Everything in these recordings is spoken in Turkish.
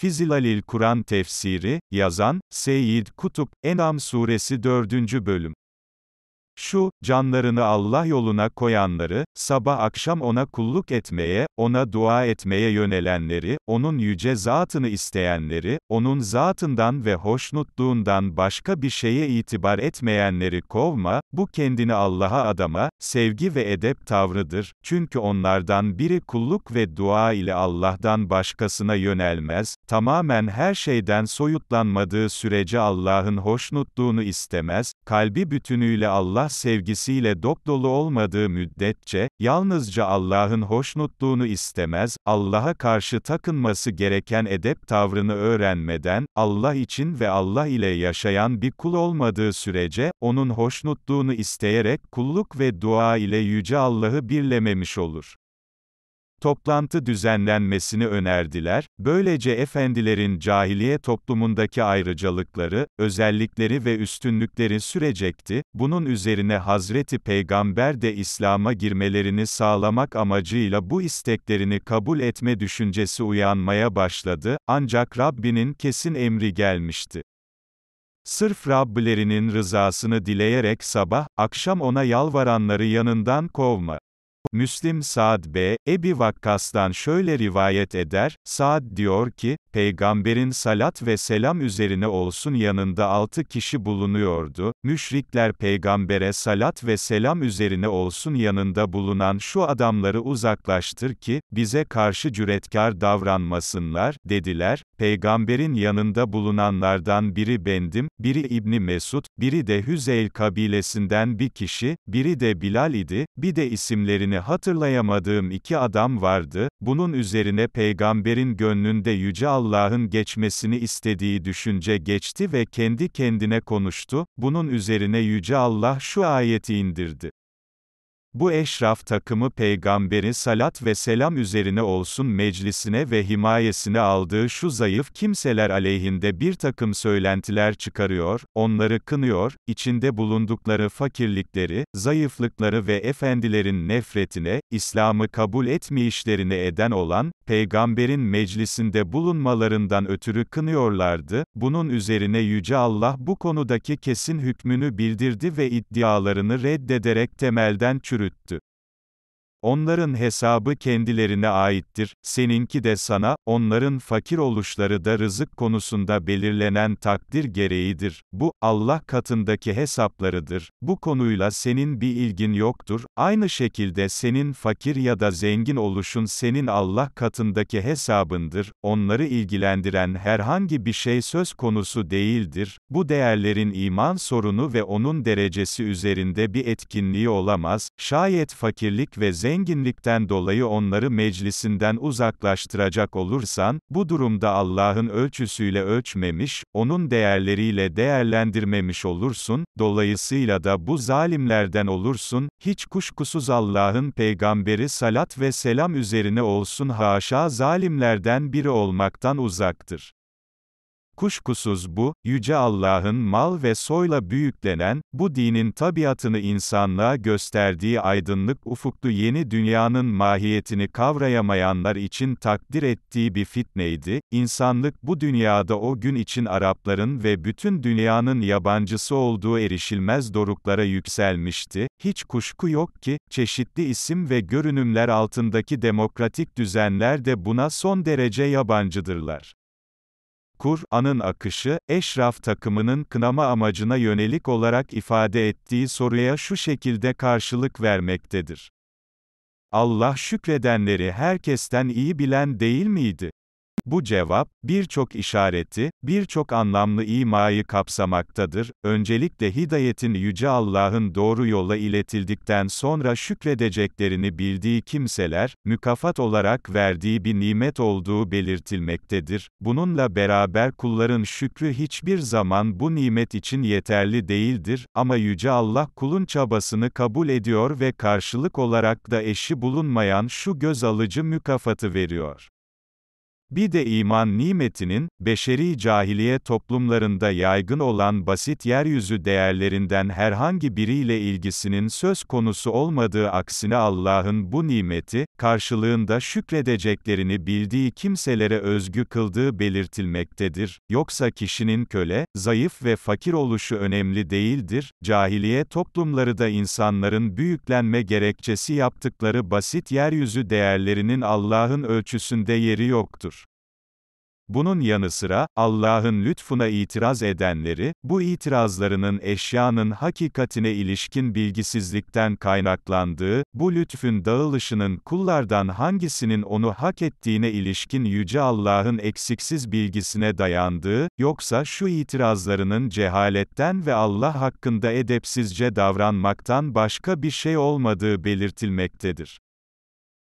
Fizilalil Kur'an tefsiri, yazan, Seyyid Kutup, Enam suresi 4. bölüm. Şu, canlarını Allah yoluna koyanları, sabah akşam ona kulluk etmeye, ona dua etmeye yönelenleri, onun yüce zatını isteyenleri, onun zatından ve hoşnutluğundan başka bir şeye itibar etmeyenleri kovma, bu kendini Allah'a adama, sevgi ve edep tavrıdır. Çünkü onlardan biri kulluk ve dua ile Allah'dan başkasına yönelmez, tamamen her şeyden soyutlanmadığı sürece Allah'ın hoşnutluğunu istemez, kalbi bütünüyle Allah Allah sevgisiyle dopdolu olmadığı müddetçe, yalnızca Allah'ın hoşnutluğunu istemez, Allah'a karşı takınması gereken edep tavrını öğrenmeden, Allah için ve Allah ile yaşayan bir kul olmadığı sürece, onun hoşnutluğunu isteyerek kulluk ve dua ile Yüce Allah'ı birlememiş olur toplantı düzenlenmesini önerdiler, böylece efendilerin cahiliye toplumundaki ayrıcalıkları, özellikleri ve üstünlükleri sürecekti, bunun üzerine Hazreti Peygamber de İslam'a girmelerini sağlamak amacıyla bu isteklerini kabul etme düşüncesi uyanmaya başladı, ancak Rabbinin kesin emri gelmişti. Sırf Rabbilerinin rızasını dileyerek sabah, akşam ona yalvaranları yanından kovma. Müslim Saad B. Ebi Vakkas'tan şöyle rivayet eder, Saad diyor ki, peygamberin salat ve selam üzerine olsun yanında altı kişi bulunuyordu, müşrikler peygambere salat ve selam üzerine olsun yanında bulunan şu adamları uzaklaştır ki, bize karşı cüretkar davranmasınlar, dediler, peygamberin yanında bulunanlardan biri bendim, biri İbni Mesud, biri de Hüzeyl kabilesinden bir kişi, biri de Bilal idi, bir de isimlerini hatırlayamadığım iki adam vardı, bunun üzerine peygamberin gönlünde yüce Allah, Allah'ın geçmesini istediği düşünce geçti ve kendi kendine konuştu, bunun üzerine Yüce Allah şu ayeti indirdi. Bu eşraf takımı peygamberi salat ve selam üzerine olsun meclisine ve himayesine aldığı şu zayıf kimseler aleyhinde bir takım söylentiler çıkarıyor, onları kınıyor, içinde bulundukları fakirlikleri, zayıflıkları ve efendilerin nefretine, İslam'ı kabul etmeyişlerine eden olan, peygamberin meclisinde bulunmalarından ötürü kınıyorlardı, bunun üzerine Yüce Allah bu konudaki kesin hükmünü bildirdi ve iddialarını reddederek temelden çürüdü. öğüttü. Onların hesabı kendilerine aittir, seninki de sana, onların fakir oluşları da rızık konusunda belirlenen takdir gereğidir. Bu, Allah katındaki hesaplarıdır. Bu konuyla senin bir ilgin yoktur. Aynı şekilde senin fakir ya da zengin oluşun senin Allah katındaki hesabındır. Onları ilgilendiren herhangi bir şey söz konusu değildir. Bu değerlerin iman sorunu ve onun derecesi üzerinde bir etkinliği olamaz. Şayet fakirlik ve zengin zenginlikten dolayı onları meclisinden uzaklaştıracak olursan, bu durumda Allah'ın ölçüsüyle ölçmemiş, onun değerleriyle değerlendirmemiş olursun, dolayısıyla da bu zalimlerden olursun, hiç kuşkusuz Allah'ın peygamberi salat ve selam üzerine olsun haşa zalimlerden biri olmaktan uzaktır. Kuşkusuz bu, Yüce Allah'ın mal ve soyla büyüklenen, bu dinin tabiatını insanlığa gösterdiği aydınlık ufuklu yeni dünyanın mahiyetini kavrayamayanlar için takdir ettiği bir fitneydi, İnsanlık bu dünyada o gün için Arapların ve bütün dünyanın yabancısı olduğu erişilmez doruklara yükselmişti, hiç kuşku yok ki, çeşitli isim ve görünümler altındaki demokratik düzenler de buna son derece yabancıdırlar. Kur'an'ın akışı, Eşraf takımının kınama amacına yönelik olarak ifade ettiği soruya şu şekilde karşılık vermektedir. Allah şükredenleri herkesten iyi bilen değil miydi? Bu cevap, birçok işareti, birçok anlamlı imayı kapsamaktadır. Öncelikle hidayetin Yüce Allah'ın doğru yola iletildikten sonra şükredeceklerini bildiği kimseler, mükafat olarak verdiği bir nimet olduğu belirtilmektedir. Bununla beraber kulların şükrü hiçbir zaman bu nimet için yeterli değildir, ama Yüce Allah kulun çabasını kabul ediyor ve karşılık olarak da eşi bulunmayan şu göz alıcı mükafatı veriyor. Bir de iman nimetinin, beşeri cahiliye toplumlarında yaygın olan basit yeryüzü değerlerinden herhangi biriyle ilgisinin söz konusu olmadığı aksine Allah'ın bu nimeti, karşılığında şükredeceklerini bildiği kimselere özgü kıldığı belirtilmektedir. Yoksa kişinin köle, zayıf ve fakir oluşu önemli değildir. Cahiliye toplumları da insanların büyüklenme gerekçesi yaptıkları basit yeryüzü değerlerinin Allah'ın ölçüsünde yeri yoktur. Bunun yanı sıra, Allah'ın lütfuna itiraz edenleri, bu itirazlarının eşyanın hakikatine ilişkin bilgisizlikten kaynaklandığı, bu lütfün dağılışının kullardan hangisinin onu hak ettiğine ilişkin Yüce Allah'ın eksiksiz bilgisine dayandığı, yoksa şu itirazlarının cehaletten ve Allah hakkında edepsizce davranmaktan başka bir şey olmadığı belirtilmektedir.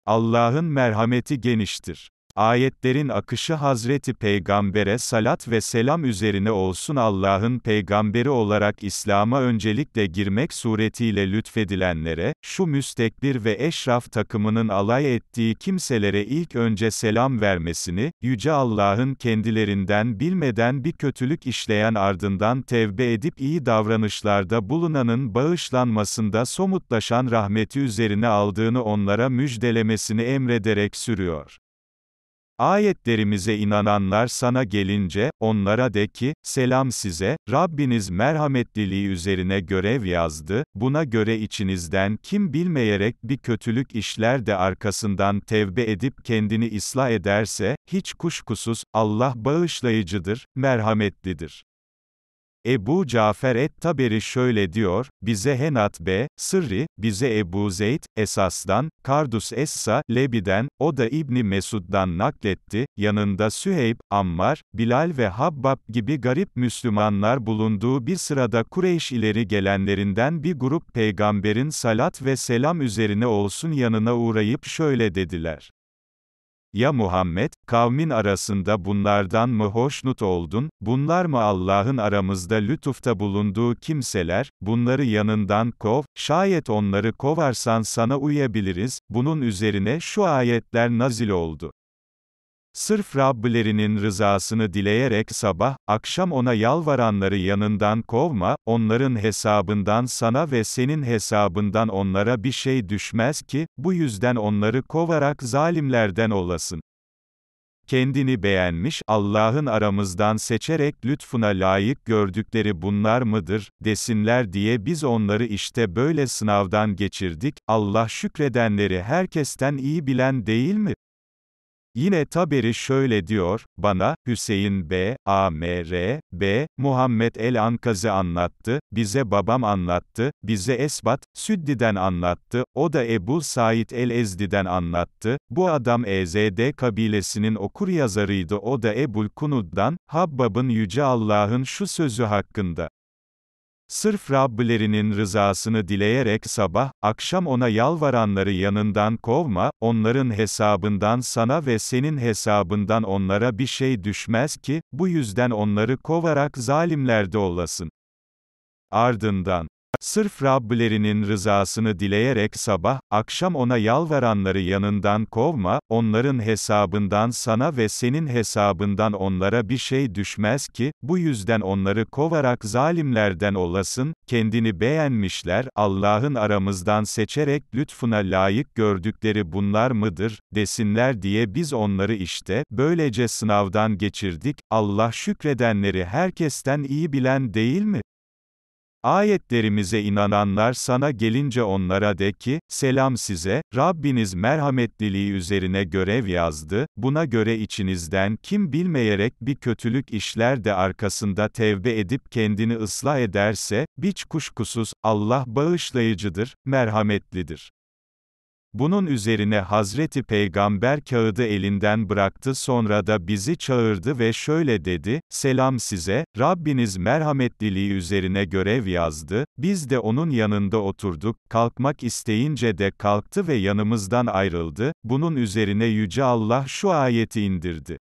Allah'ın merhameti geniştir. Ayetlerin akışı Hazreti Peygamber'e salat ve selam üzerine olsun Allah'ın peygamberi olarak İslam'a öncelikle girmek suretiyle lütfedilenlere, şu müstekbir ve eşraf takımının alay ettiği kimselere ilk önce selam vermesini, Yüce Allah'ın kendilerinden bilmeden bir kötülük işleyen ardından tevbe edip iyi davranışlarda bulunanın bağışlanmasında somutlaşan rahmeti üzerine aldığını onlara müjdelemesini emrederek sürüyor. Ayetlerimize inananlar sana gelince, onlara de ki, selam size, Rabbiniz merhametliliği üzerine görev yazdı, buna göre içinizden kim bilmeyerek bir kötülük işler de arkasından tevbe edip kendini ıslah ederse, hiç kuşkusuz, Allah bağışlayıcıdır, merhametlidir. Ebu Cafer et-Taberi şöyle diyor, bize Henat B, Sırri, bize Ebu Zeyd, Esas'dan, Kardus Essa, Lebi'den, o da İbni Mesud'dan nakletti, yanında Süheyb, Ammar, Bilal ve Habbab gibi garip Müslümanlar bulunduğu bir sırada Kureyş ileri gelenlerinden bir grup peygamberin salat ve selam üzerine olsun yanına uğrayıp şöyle dediler. Ya Muhammed, kavmin arasında bunlardan mı hoşnut oldun, bunlar mı Allah'ın aramızda lütufta bulunduğu kimseler, bunları yanından kov, şayet onları kovarsan sana uyabiliriz, bunun üzerine şu ayetler nazil oldu. Sırf Rabblerinin rızasını dileyerek sabah, akşam ona yalvaranları yanından kovma, onların hesabından sana ve senin hesabından onlara bir şey düşmez ki, bu yüzden onları kovarak zalimlerden olasın. Kendini beğenmiş, Allah'ın aramızdan seçerek lütfuna layık gördükleri bunlar mıdır, desinler diye biz onları işte böyle sınavdan geçirdik, Allah şükredenleri herkesten iyi bilen değil mi? Yine Taberi şöyle diyor, bana, Hüseyin B. A. M. R. B. Muhammed el-Ankaz'ı anlattı, bize babam anlattı, bize Esbat, Süddi'den anlattı, o da Ebu Said el-Ezdi'den anlattı, bu adam EZD kabilesinin okur yazarıydı o da Ebul Kunud'dan, Habbab'ın Yüce Allah'ın şu sözü hakkında. Sırf Rabbilerinin rızasını dileyerek sabah, akşam ona yalvaranları yanından kovma, onların hesabından sana ve senin hesabından onlara bir şey düşmez ki, bu yüzden onları kovarak zalimlerde olasın. Ardından, Sırf Rabbilerinin rızasını dileyerek sabah, akşam ona yalvaranları yanından kovma, onların hesabından sana ve senin hesabından onlara bir şey düşmez ki, bu yüzden onları kovarak zalimlerden olasın, kendini beğenmişler, Allah'ın aramızdan seçerek lütfuna layık gördükleri bunlar mıdır, desinler diye biz onları işte, böylece sınavdan geçirdik, Allah şükredenleri herkesten iyi bilen değil mi? Ayetlerimize inananlar sana gelince onlara de ki, selam size, Rabbiniz merhametliliği üzerine görev yazdı, buna göre içinizden kim bilmeyerek bir kötülük işler de arkasında tevbe edip kendini ıslah ederse, hiç kuşkusuz, Allah bağışlayıcıdır, merhametlidir. Bunun üzerine Hazreti Peygamber kağıdı elinden bıraktı sonra da bizi çağırdı ve şöyle dedi, Selam size, Rabbiniz merhametliliği üzerine görev yazdı, biz de onun yanında oturduk, kalkmak isteyince de kalktı ve yanımızdan ayrıldı, bunun üzerine Yüce Allah şu ayeti indirdi.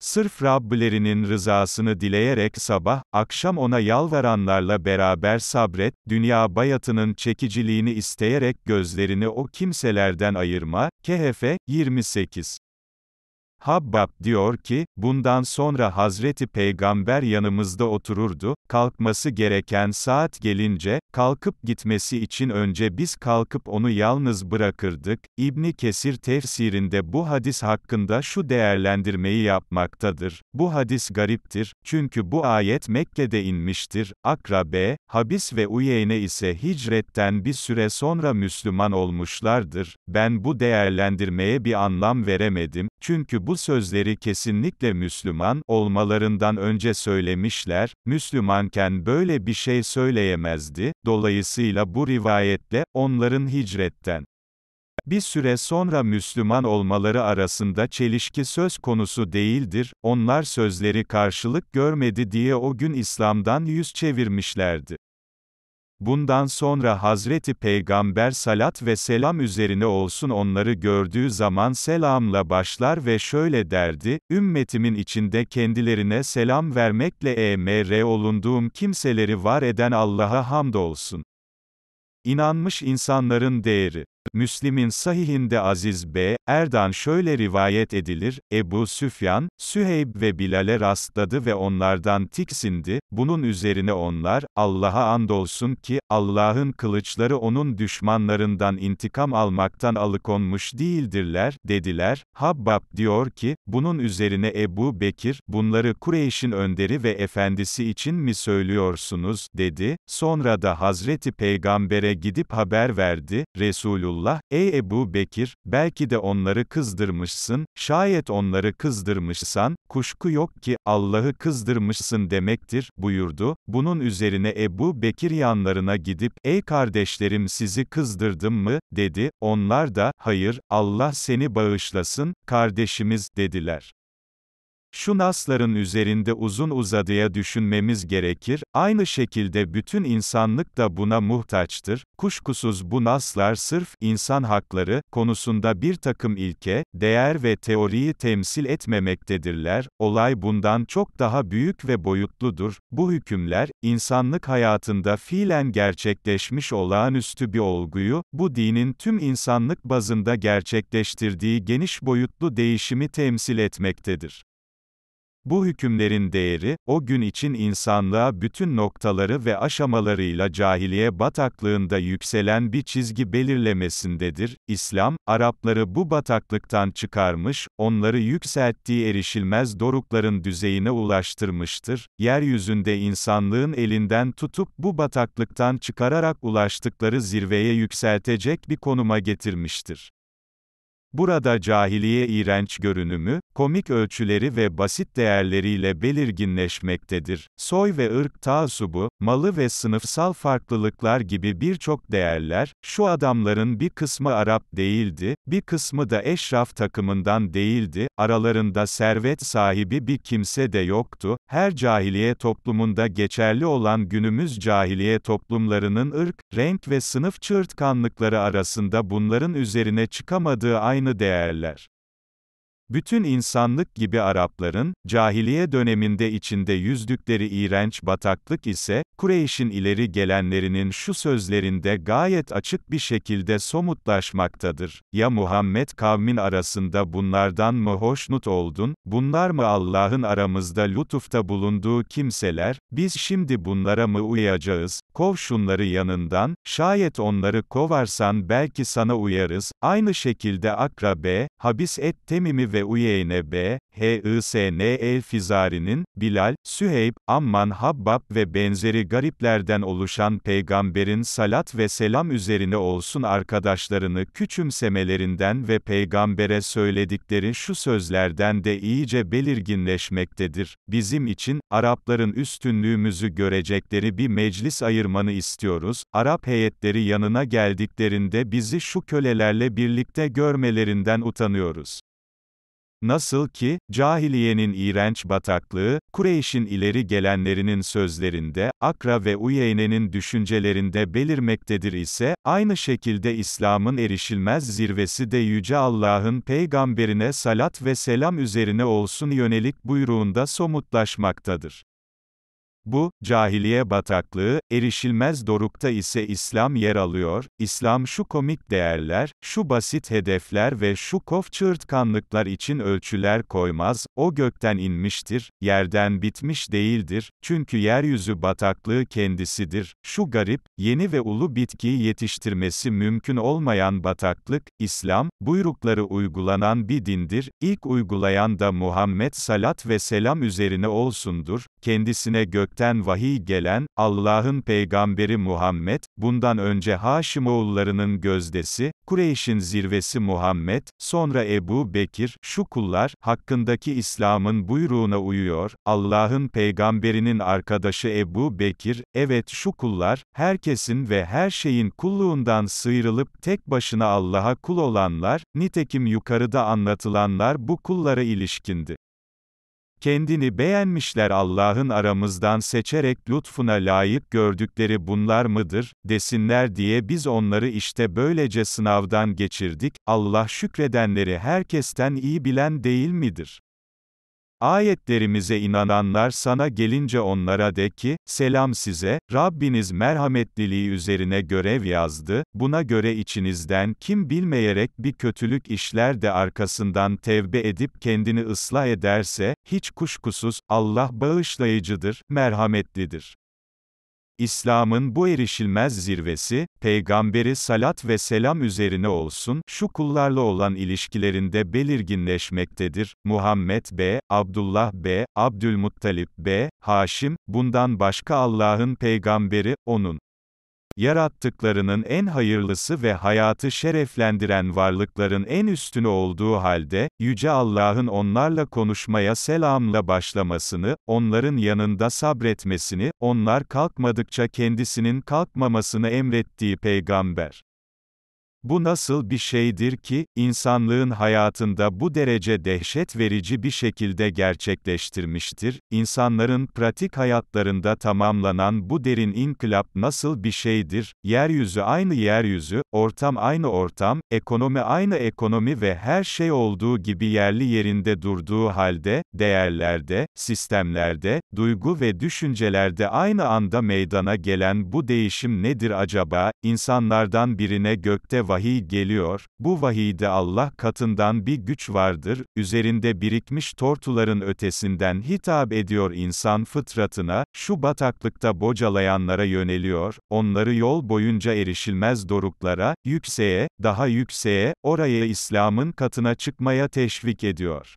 Sırf Rabbilerinin rızasını dileyerek sabah, akşam ona yalvaranlarla beraber sabret, dünya bayatının çekiciliğini isteyerek gözlerini o kimselerden ayırma, Kehefe 28 Habbab diyor ki, bundan sonra Hazreti Peygamber yanımızda otururdu, kalkması gereken saat gelince, kalkıp gitmesi için önce biz kalkıp onu yalnız bırakırdık. İbni Kesir tefsirinde bu hadis hakkında şu değerlendirmeyi yapmaktadır. Bu hadis gariptir, çünkü bu ayet Mekke'de inmiştir. Akrabe, Habis ve Uyeyne ise hicretten bir süre sonra Müslüman olmuşlardır. Ben bu değerlendirmeye bir anlam veremedim, çünkü bu sözleri kesinlikle Müslüman olmalarından önce söylemişler, Müslümanken böyle bir şey söyleyemezdi, dolayısıyla bu rivayetle, onların hicretten bir süre sonra Müslüman olmaları arasında çelişki söz konusu değildir, onlar sözleri karşılık görmedi diye o gün İslam'dan yüz çevirmişlerdi. Bundan sonra Hazreti Peygamber salat ve selam üzerine olsun onları gördüğü zaman selamla başlar ve şöyle derdi, ümmetimin içinde kendilerine selam vermekle emr olunduğum kimseleri var eden Allah'a hamdolsun. İnanmış insanların değeri Müslim'in sahihinde Aziz B. Erdan şöyle rivayet edilir, Ebu Süfyan, Süheyb ve Bilal'e rastladı ve onlardan tiksindi, bunun üzerine onlar, Allah'a andolsun ki, Allah'ın kılıçları onun düşmanlarından intikam almaktan alıkonmuş değildirler, dediler, Habbab diyor ki, bunun üzerine Ebu Bekir, bunları Kureyş'in önderi ve efendisi için mi söylüyorsunuz, dedi, sonra da Hazreti Peygamber'e gidip haber verdi, Resulullah, Resulullah, ey Ebu Bekir, belki de onları kızdırmışsın, şayet onları kızdırmışsan, kuşku yok ki, Allah'ı kızdırmışsın demektir, buyurdu. Bunun üzerine Ebu Bekir yanlarına gidip, ey kardeşlerim sizi kızdırdım mı, dedi, onlar da, hayır, Allah seni bağışlasın, kardeşimiz, dediler. Şu nasların üzerinde uzun uzadıya düşünmemiz gerekir, aynı şekilde bütün insanlık da buna muhtaçtır, kuşkusuz bu naslar sırf, insan hakları, konusunda bir takım ilke, değer ve teoriyi temsil etmemektedirler, olay bundan çok daha büyük ve boyutludur, bu hükümler, insanlık hayatında fiilen gerçekleşmiş olağanüstü bir olguyu, bu dinin tüm insanlık bazında gerçekleştirdiği geniş boyutlu değişimi temsil etmektedir. Bu hükümlerin değeri, o gün için insanlığa bütün noktaları ve aşamalarıyla cahiliye bataklığında yükselen bir çizgi belirlemesindedir. İslam, Arapları bu bataklıktan çıkarmış, onları yükselttiği erişilmez dorukların düzeyine ulaştırmıştır. Yeryüzünde insanlığın elinden tutup bu bataklıktan çıkararak ulaştıkları zirveye yükseltecek bir konuma getirmiştir. Burada cahiliye iğrenç görünümü, komik ölçüleri ve basit değerleriyle belirginleşmektedir. Soy ve ırk taasubu, malı ve sınıfsal farklılıklar gibi birçok değerler, şu adamların bir kısmı Arap değildi, bir kısmı da eşraf takımından değildi, aralarında servet sahibi bir kimse de yoktu, her cahiliye toplumunda geçerli olan günümüz cahiliye toplumlarının ırk, renk ve sınıf çırtkanlıkları arasında bunların üzerine çıkamadığı aynı aynı değerler. Bütün insanlık gibi Arapların, cahiliye döneminde içinde yüzdükleri iğrenç bataklık ise, Kureyş'in ileri gelenlerinin şu sözlerinde gayet açık bir şekilde somutlaşmaktadır. Ya Muhammed kavmin arasında bunlardan mı hoşnut oldun, bunlar mı Allah'ın aramızda lütufta bulunduğu kimseler, biz şimdi bunlara mı uyacağız, kov şunları yanından, şayet onları kovarsan belki sana uyarız. Aynı şekilde Akrabe, Habis et Temimi ve ve Uyeyne B, H I N el-Fizari'nin, Bilal, Süheyb, Amman Habbab ve benzeri gariplerden oluşan peygamberin salat ve selam üzerine olsun arkadaşlarını küçümsemelerinden ve peygambere söyledikleri şu sözlerden de iyice belirginleşmektedir. Bizim için, Arapların üstünlüğümüzü görecekleri bir meclis ayırmanı istiyoruz, Arap heyetleri yanına geldiklerinde bizi şu kölelerle birlikte görmelerinden utanıyoruz. Nasıl ki, cahiliyenin iğrenç bataklığı, Kureyş'in ileri gelenlerinin sözlerinde, Akra ve Uyeyne'nin düşüncelerinde belirmektedir ise, aynı şekilde İslam'ın erişilmez zirvesi de Yüce Allah'ın peygamberine salat ve selam üzerine olsun yönelik buyruğunda somutlaşmaktadır. Bu, cahiliye bataklığı, erişilmez dorukta ise İslam yer alıyor, İslam şu komik değerler, şu basit hedefler ve şu kof çığırtkanlıklar için ölçüler koymaz, o gökten inmiştir, yerden bitmiş değildir, çünkü yeryüzü bataklığı kendisidir, şu garip, yeni ve ulu bitkiyi yetiştirmesi mümkün olmayan bataklık, İslam, buyrukları uygulanan bir dindir, ilk uygulayan da Muhammed salat ve selam üzerine olsundur, kendisine gök gökten vahiy gelen, Allah'ın peygamberi Muhammed, bundan önce Haşimoğullarının gözdesi, Kureyş'in zirvesi Muhammed, sonra Ebu Bekir, şu kullar, hakkındaki İslam'ın buyruğuna uyuyor, Allah'ın peygamberinin arkadaşı Ebu Bekir, evet şu kullar, herkesin ve her şeyin kulluğundan sıyrılıp tek başına Allah'a kul olanlar, nitekim yukarıda anlatılanlar bu kullara ilişkindi. Kendini beğenmişler Allah'ın aramızdan seçerek lütfuna layık gördükleri bunlar mıdır, desinler diye biz onları işte böylece sınavdan geçirdik, Allah şükredenleri herkesten iyi bilen değil midir? Ayetlerimize inananlar sana gelince onlara de ki, selam size, Rabbiniz merhametliliği üzerine görev yazdı, buna göre içinizden kim bilmeyerek bir kötülük işler de arkasından tevbe edip kendini ıslah ederse, hiç kuşkusuz, Allah bağışlayıcıdır, merhametlidir. İslam'ın bu erişilmez zirvesi, peygamberi salat ve selam üzerine olsun, şu kullarla olan ilişkilerinde belirginleşmektedir. Muhammed B., Abdullah B., Abdülmuttalip B., Haşim, bundan başka Allah'ın peygamberi, onun yarattıklarının en hayırlısı ve hayatı şereflendiren varlıkların en üstünü olduğu halde, Yüce Allah'ın onlarla konuşmaya selamla başlamasını, onların yanında sabretmesini, onlar kalkmadıkça kendisinin kalkmamasını emrettiği peygamber. Bu nasıl bir şeydir ki, insanlığın hayatında bu derece dehşet verici bir şekilde gerçekleştirmiştir, insanların pratik hayatlarında tamamlanan bu derin inkılap nasıl bir şeydir, yeryüzü aynı yeryüzü, ortam aynı ortam, ekonomi aynı ekonomi ve her şey olduğu gibi yerli yerinde durduğu halde, değerlerde, sistemlerde, duygu ve düşüncelerde aynı anda meydana gelen bu değişim nedir acaba, insanlardan birine gökte var, vahiy geliyor, bu vahiyde Allah katından bir güç vardır, üzerinde birikmiş tortuların ötesinden hitap ediyor insan fıtratına, şu bataklıkta bocalayanlara yöneliyor, onları yol boyunca erişilmez doruklara, yükseğe, daha yükseğe, oraya İslam'ın katına çıkmaya teşvik ediyor.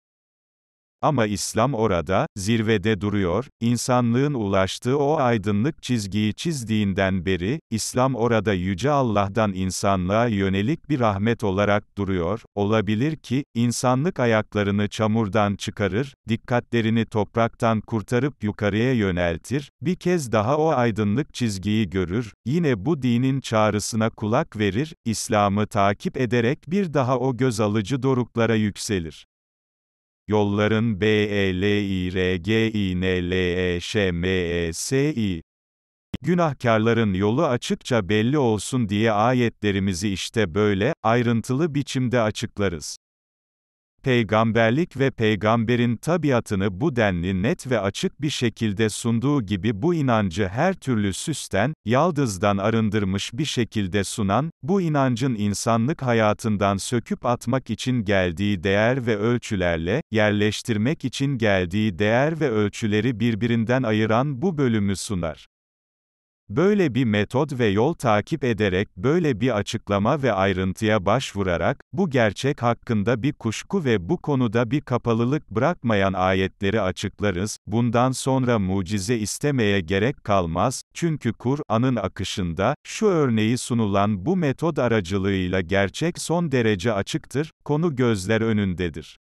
Ama İslam orada, zirvede duruyor, insanlığın ulaştığı o aydınlık çizgiyi çizdiğinden beri, İslam orada Yüce Allah'tan insanlığa yönelik bir rahmet olarak duruyor, olabilir ki, insanlık ayaklarını çamurdan çıkarır, dikkatlerini topraktan kurtarıp yukarıya yöneltir, bir kez daha o aydınlık çizgiyi görür, yine bu dinin çağrısına kulak verir, İslam'ı takip ederek bir daha o göz alıcı doruklara yükselir yolların b e l i r g I n l e ş m e s I Günahkarların yolu açıkça belli olsun diye ayetlerimizi işte böyle, ayrıntılı biçimde açıklarız. Peygamberlik ve peygamberin tabiatını bu denli net ve açık bir şekilde sunduğu gibi bu inancı her türlü süsten, yaldızdan arındırmış bir şekilde sunan, bu inancın insanlık hayatından söküp atmak için geldiği değer ve ölçülerle, yerleştirmek için geldiği değer ve ölçüleri birbirinden ayıran bu bölümü sunar. Böyle bir metot ve yol takip ederek, böyle bir açıklama ve ayrıntıya başvurarak, bu gerçek hakkında bir kuşku ve bu konuda bir kapalılık bırakmayan ayetleri açıklarız, bundan sonra mucize istemeye gerek kalmaz, çünkü Kur'an'ın akışında, şu örneği sunulan bu metod aracılığıyla gerçek son derece açıktır, konu gözler önündedir.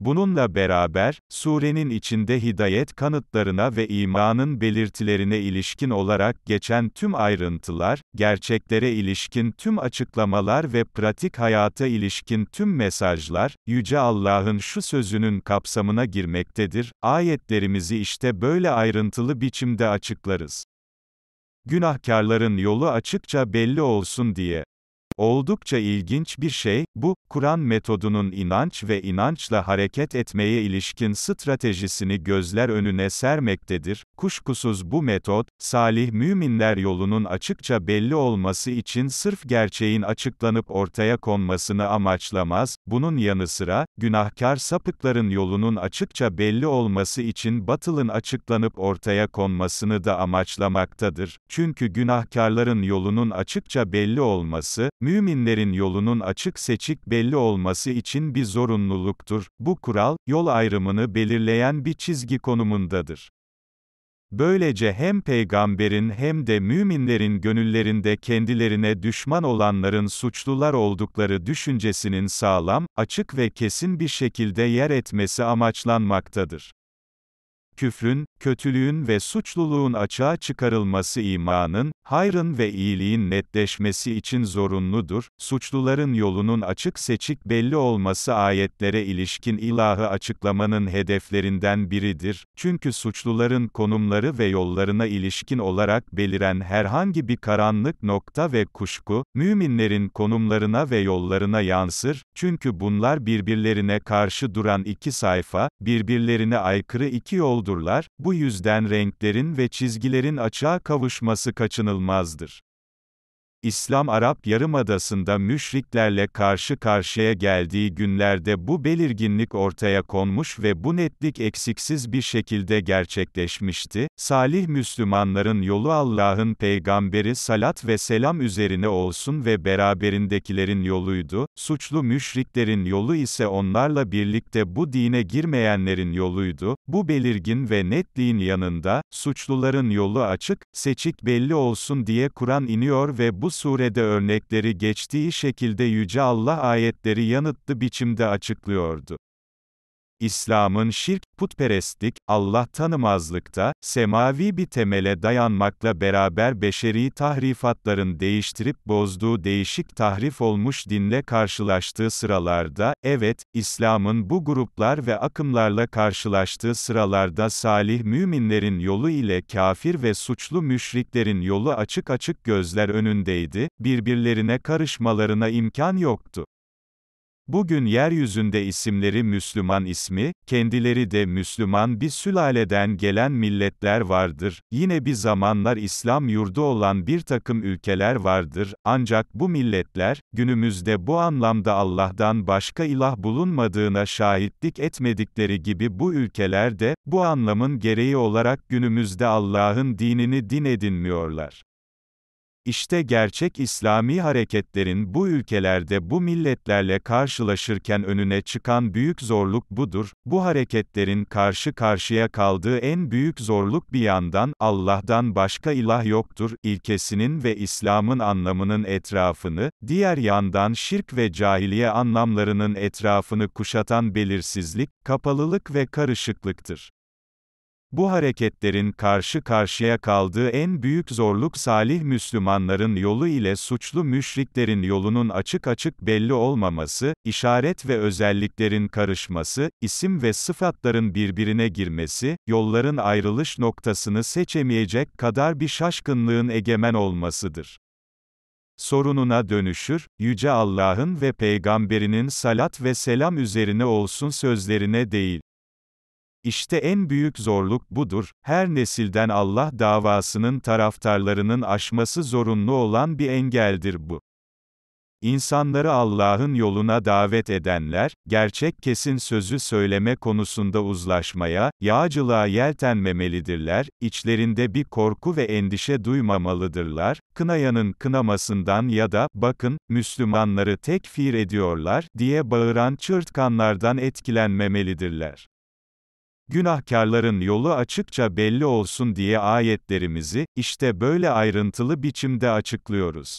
Bununla beraber, surenin içinde hidayet kanıtlarına ve imanın belirtilerine ilişkin olarak geçen tüm ayrıntılar, gerçeklere ilişkin tüm açıklamalar ve pratik hayata ilişkin tüm mesajlar, Yüce Allah'ın şu sözünün kapsamına girmektedir, ayetlerimizi işte böyle ayrıntılı biçimde açıklarız. Günahkarların yolu açıkça belli olsun diye. Oldukça ilginç bir şey, bu, Kur'an metodunun inanç ve inançla hareket etmeye ilişkin stratejisini gözler önüne sermektedir. Kuşkusuz bu metot, salih müminler yolunun açıkça belli olması için sırf gerçeğin açıklanıp ortaya konmasını amaçlamaz, bunun yanı sıra, günahkar sapıkların yolunun açıkça belli olması için batılın açıklanıp ortaya konmasını da amaçlamaktadır. Çünkü günahkarların yolunun açıkça belli olması, müminlerin yolunun açık seçik belli olması için bir zorunluluktur. Bu kural, yol ayrımını belirleyen bir çizgi konumundadır. Böylece hem peygamberin hem de müminlerin gönüllerinde kendilerine düşman olanların suçlular oldukları düşüncesinin sağlam, açık ve kesin bir şekilde yer etmesi amaçlanmaktadır küfrün, kötülüğün ve suçluluğun açığa çıkarılması imanın, hayrın ve iyiliğin netleşmesi için zorunludur, suçluların yolunun açık seçik belli olması ayetlere ilişkin ilahı açıklamanın hedeflerinden biridir, çünkü suçluların konumları ve yollarına ilişkin olarak beliren herhangi bir karanlık nokta ve kuşku, müminlerin konumlarına ve yollarına yansır, çünkü bunlar birbirlerine karşı duran iki sayfa, birbirlerine aykırı iki yoldur, unsurdurlar, bu yüzden renklerin ve çizgilerin açığa kavuşması kaçınılmazdır. İslam Arap Yarımadası'nda müşriklerle karşı karşıya geldiği günlerde bu belirginlik ortaya konmuş ve bu netlik eksiksiz bir şekilde gerçekleşmişti. Salih Müslümanların yolu Allah'ın peygamberi salat ve selam üzerine olsun ve beraberindekilerin yoluydu. Suçlu müşriklerin yolu ise onlarla birlikte bu dine girmeyenlerin yoluydu. Bu belirgin ve netliğin yanında suçluların yolu açık, seçik belli olsun diye Kur'an iniyor ve bu bu surede örnekleri geçtiği şekilde Yüce Allah ayetleri yanıtlı biçimde açıklıyordu. İslam'ın şirk, putperestlik, Allah tanımazlıkta, semavi bir temele dayanmakla beraber beşeri tahrifatların değiştirip bozduğu değişik tahrif olmuş dinle karşılaştığı sıralarda, evet, İslam'ın bu gruplar ve akımlarla karşılaştığı sıralarda salih müminlerin yolu ile kafir ve suçlu müşriklerin yolu açık açık gözler önündeydi, birbirlerine karışmalarına imkan yoktu. Bugün yeryüzünde isimleri Müslüman ismi, kendileri de Müslüman bir sülaleden gelen milletler vardır. Yine bir zamanlar İslam yurdu olan bir takım ülkeler vardır. Ancak bu milletler, günümüzde bu anlamda Allah'tan başka ilah bulunmadığına şahitlik etmedikleri gibi bu ülkeler de, bu anlamın gereği olarak günümüzde Allah'ın dinini din edinmiyorlar. İşte gerçek İslami hareketlerin bu ülkelerde bu milletlerle karşılaşırken önüne çıkan büyük zorluk budur. Bu hareketlerin karşı karşıya kaldığı en büyük zorluk bir yandan Allah'tan başka ilah yoktur ilkesinin ve İslam'ın anlamının etrafını, diğer yandan şirk ve cahiliye anlamlarının etrafını kuşatan belirsizlik, kapalılık ve karışıklıktır. Bu hareketlerin karşı karşıya kaldığı en büyük zorluk salih Müslümanların yolu ile suçlu müşriklerin yolunun açık açık belli olmaması, işaret ve özelliklerin karışması, isim ve sıfatların birbirine girmesi, yolların ayrılış noktasını seçemeyecek kadar bir şaşkınlığın egemen olmasıdır sorununa dönüşür, Yüce Allah'ın ve Peygamberinin salat ve selam üzerine olsun sözlerine değil. İşte en büyük zorluk budur, her nesilden Allah davasının taraftarlarının aşması zorunlu olan bir engeldir bu. İnsanları Allah'ın yoluna davet edenler, gerçek kesin sözü söyleme konusunda uzlaşmaya, yağcılığa yeltenmemelidirler, içlerinde bir korku ve endişe duymamalıdırlar, kınayanın kınamasından ya da, bakın, Müslümanları tekfir ediyorlar, diye bağıran çırtkanlardan etkilenmemelidirler. Günahkarların yolu açıkça belli olsun diye ayetlerimizi, işte böyle ayrıntılı biçimde açıklıyoruz.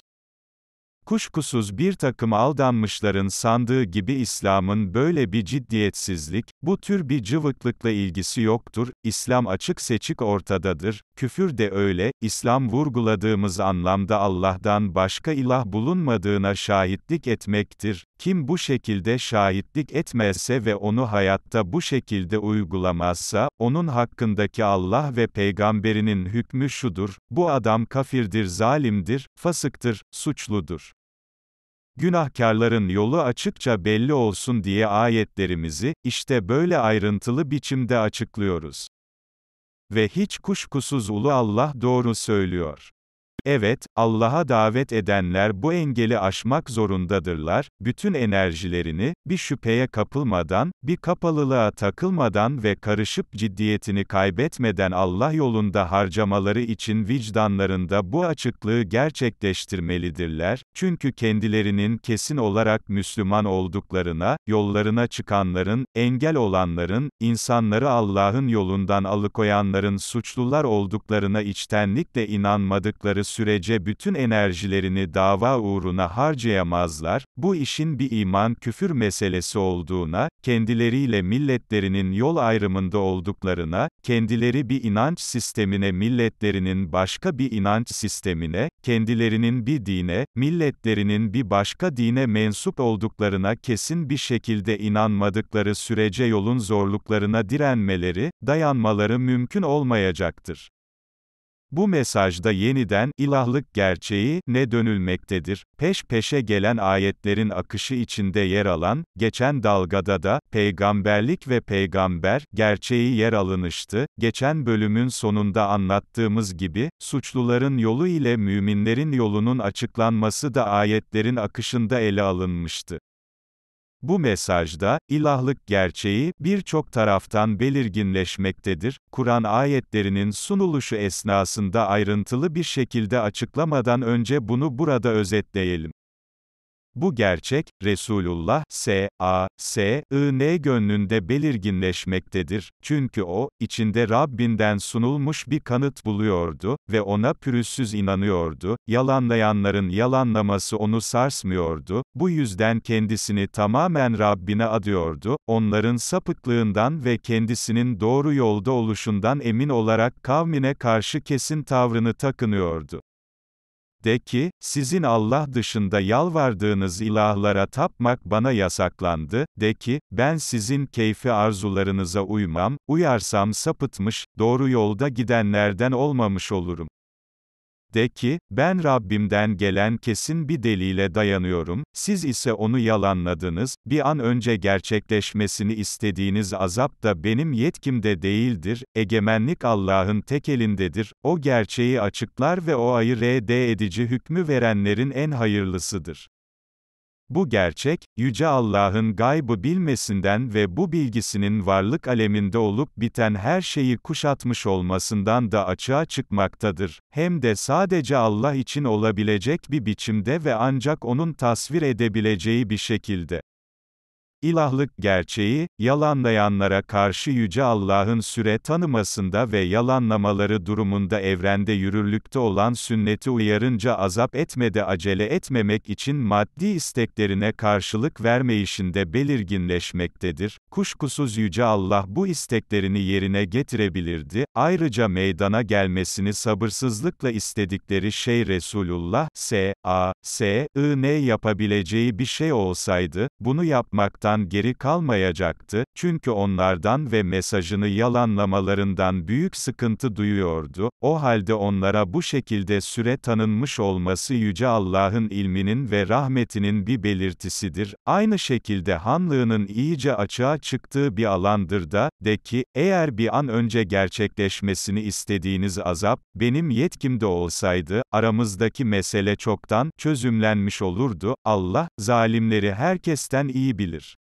Kuşkusuz bir takım aldanmışların sandığı gibi İslam'ın böyle bir ciddiyetsizlik, bu tür bir cıvıklıkla ilgisi yoktur, İslam açık seçik ortadadır, küfür de öyle, İslam vurguladığımız anlamda Allah'tan başka ilah bulunmadığına şahitlik etmektir, kim bu şekilde şahitlik etmezse ve onu hayatta bu şekilde uygulamazsa, onun hakkındaki Allah ve peygamberinin hükmü şudur, bu adam kafirdir zalimdir, fasıktır, suçludur. Günahkarların yolu açıkça belli olsun diye ayetlerimizi, işte böyle ayrıntılı biçimde açıklıyoruz. Ve hiç kuşkusuz Ulu Allah doğru söylüyor. Evet, Allah'a davet edenler bu engeli aşmak zorundadırlar, bütün enerjilerini, bir şüpheye kapılmadan, bir kapalılığa takılmadan ve karışıp ciddiyetini kaybetmeden Allah yolunda harcamaları için vicdanlarında bu açıklığı gerçekleştirmelidirler, çünkü kendilerinin kesin olarak Müslüman olduklarına, yollarına çıkanların, engel olanların, insanları Allah'ın yolundan alıkoyanların suçlular olduklarına içtenlikle inanmadıkları sürece bütün enerjilerini dava uğruna harcayamazlar, bu işin bir iman küfür meselesi olduğuna, kendileriyle milletlerinin yol ayrımında olduklarına, kendileri bir inanç sistemine milletlerinin başka bir inanç sistemine, kendilerinin bir dine, milletlerinin bir başka dine mensup olduklarına kesin bir şekilde inanmadıkları sürece yolun zorluklarına direnmeleri, dayanmaları mümkün olmayacaktır. Bu mesajda yeniden, ilahlık gerçeği, ne dönülmektedir, peş peşe gelen ayetlerin akışı içinde yer alan, geçen dalgada da, peygamberlik ve peygamber, gerçeği yer alınıştı, geçen bölümün sonunda anlattığımız gibi, suçluların yolu ile müminlerin yolunun açıklanması da ayetlerin akışında ele alınmıştı. Bu mesajda, ilahlık gerçeği, birçok taraftan belirginleşmektedir, Kur'an ayetlerinin sunuluşu esnasında ayrıntılı bir şekilde açıklamadan önce bunu burada özetleyelim. Bu gerçek, Resulullah S.A.S.I.N. gönlünde belirginleşmektedir. Çünkü o, içinde Rabbinden sunulmuş bir kanıt buluyordu ve ona pürüzsüz inanıyordu, yalanlayanların yalanlaması onu sarsmıyordu, bu yüzden kendisini tamamen Rabbine adıyordu, onların sapıklığından ve kendisinin doğru yolda oluşundan emin olarak kavmine karşı kesin tavrını takınıyordu. De ki, sizin Allah dışında yalvardığınız ilahlara tapmak bana yasaklandı, de ki, ben sizin keyfi arzularınıza uymam, uyarsam sapıtmış, doğru yolda gidenlerden olmamış olurum. De ki, ben Rabbimden gelen kesin bir delile dayanıyorum, siz ise onu yalanladınız, bir an önce gerçekleşmesini istediğiniz azap da benim yetkimde değildir, egemenlik Allah'ın tek elindedir, o gerçeği açıklar ve o ayı rd edici hükmü verenlerin en hayırlısıdır. Bu gerçek, Yüce Allah'ın gaybı bilmesinden ve bu bilgisinin varlık aleminde olup biten her şeyi kuşatmış olmasından da açığa çıkmaktadır. Hem de sadece Allah için olabilecek bir biçimde ve ancak O'nun tasvir edebileceği bir şekilde. İlahlık gerçeği, yalanlayanlara karşı Yüce Allah'ın süre tanımasında ve yalanlamaları durumunda evrende yürürlükte olan sünneti uyarınca azap etmede acele etmemek için maddi isteklerine karşılık vermeyişinde belirginleşmektedir. Kuşkusuz Yüce Allah bu isteklerini yerine getirebilirdi, ayrıca meydana gelmesini sabırsızlıkla istedikleri şey Resulullah, S, A, S, I, N yapabileceği bir şey olsaydı, bunu yapmaktan insan geri kalmayacaktı, çünkü onlardan ve mesajını yalanlamalarından büyük sıkıntı duyuyordu, o halde onlara bu şekilde süre tanınmış olması Yüce Allah'ın ilminin ve rahmetinin bir belirtisidir, aynı şekilde hanlığının iyice açığa çıktığı bir alandır da, de ki, eğer bir an önce gerçekleşmesini istediğiniz azap, benim yetkimde olsaydı, aramızdaki mesele çoktan çözümlenmiş olurdu, Allah, zalimleri herkesten iyi bilir.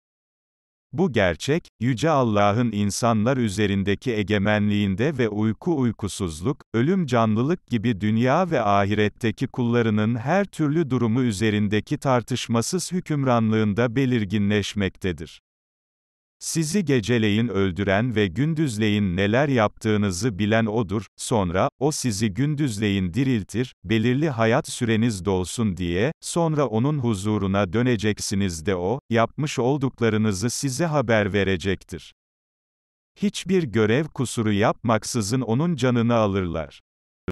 Bu gerçek, Yüce Allah'ın insanlar üzerindeki egemenliğinde ve uyku uykusuzluk, ölüm canlılık gibi dünya ve ahiretteki kullarının her türlü durumu üzerindeki tartışmasız hükümranlığında belirginleşmektedir. Sizi geceleyin öldüren ve gündüzleyin neler yaptığınızı bilen odur, sonra, o sizi gündüzleyin diriltir, belirli hayat süreniz dolsun diye, sonra onun huzuruna döneceksiniz de o, yapmış olduklarınızı size haber verecektir. Hiçbir görev kusuru yapmaksızın onun canını alırlar.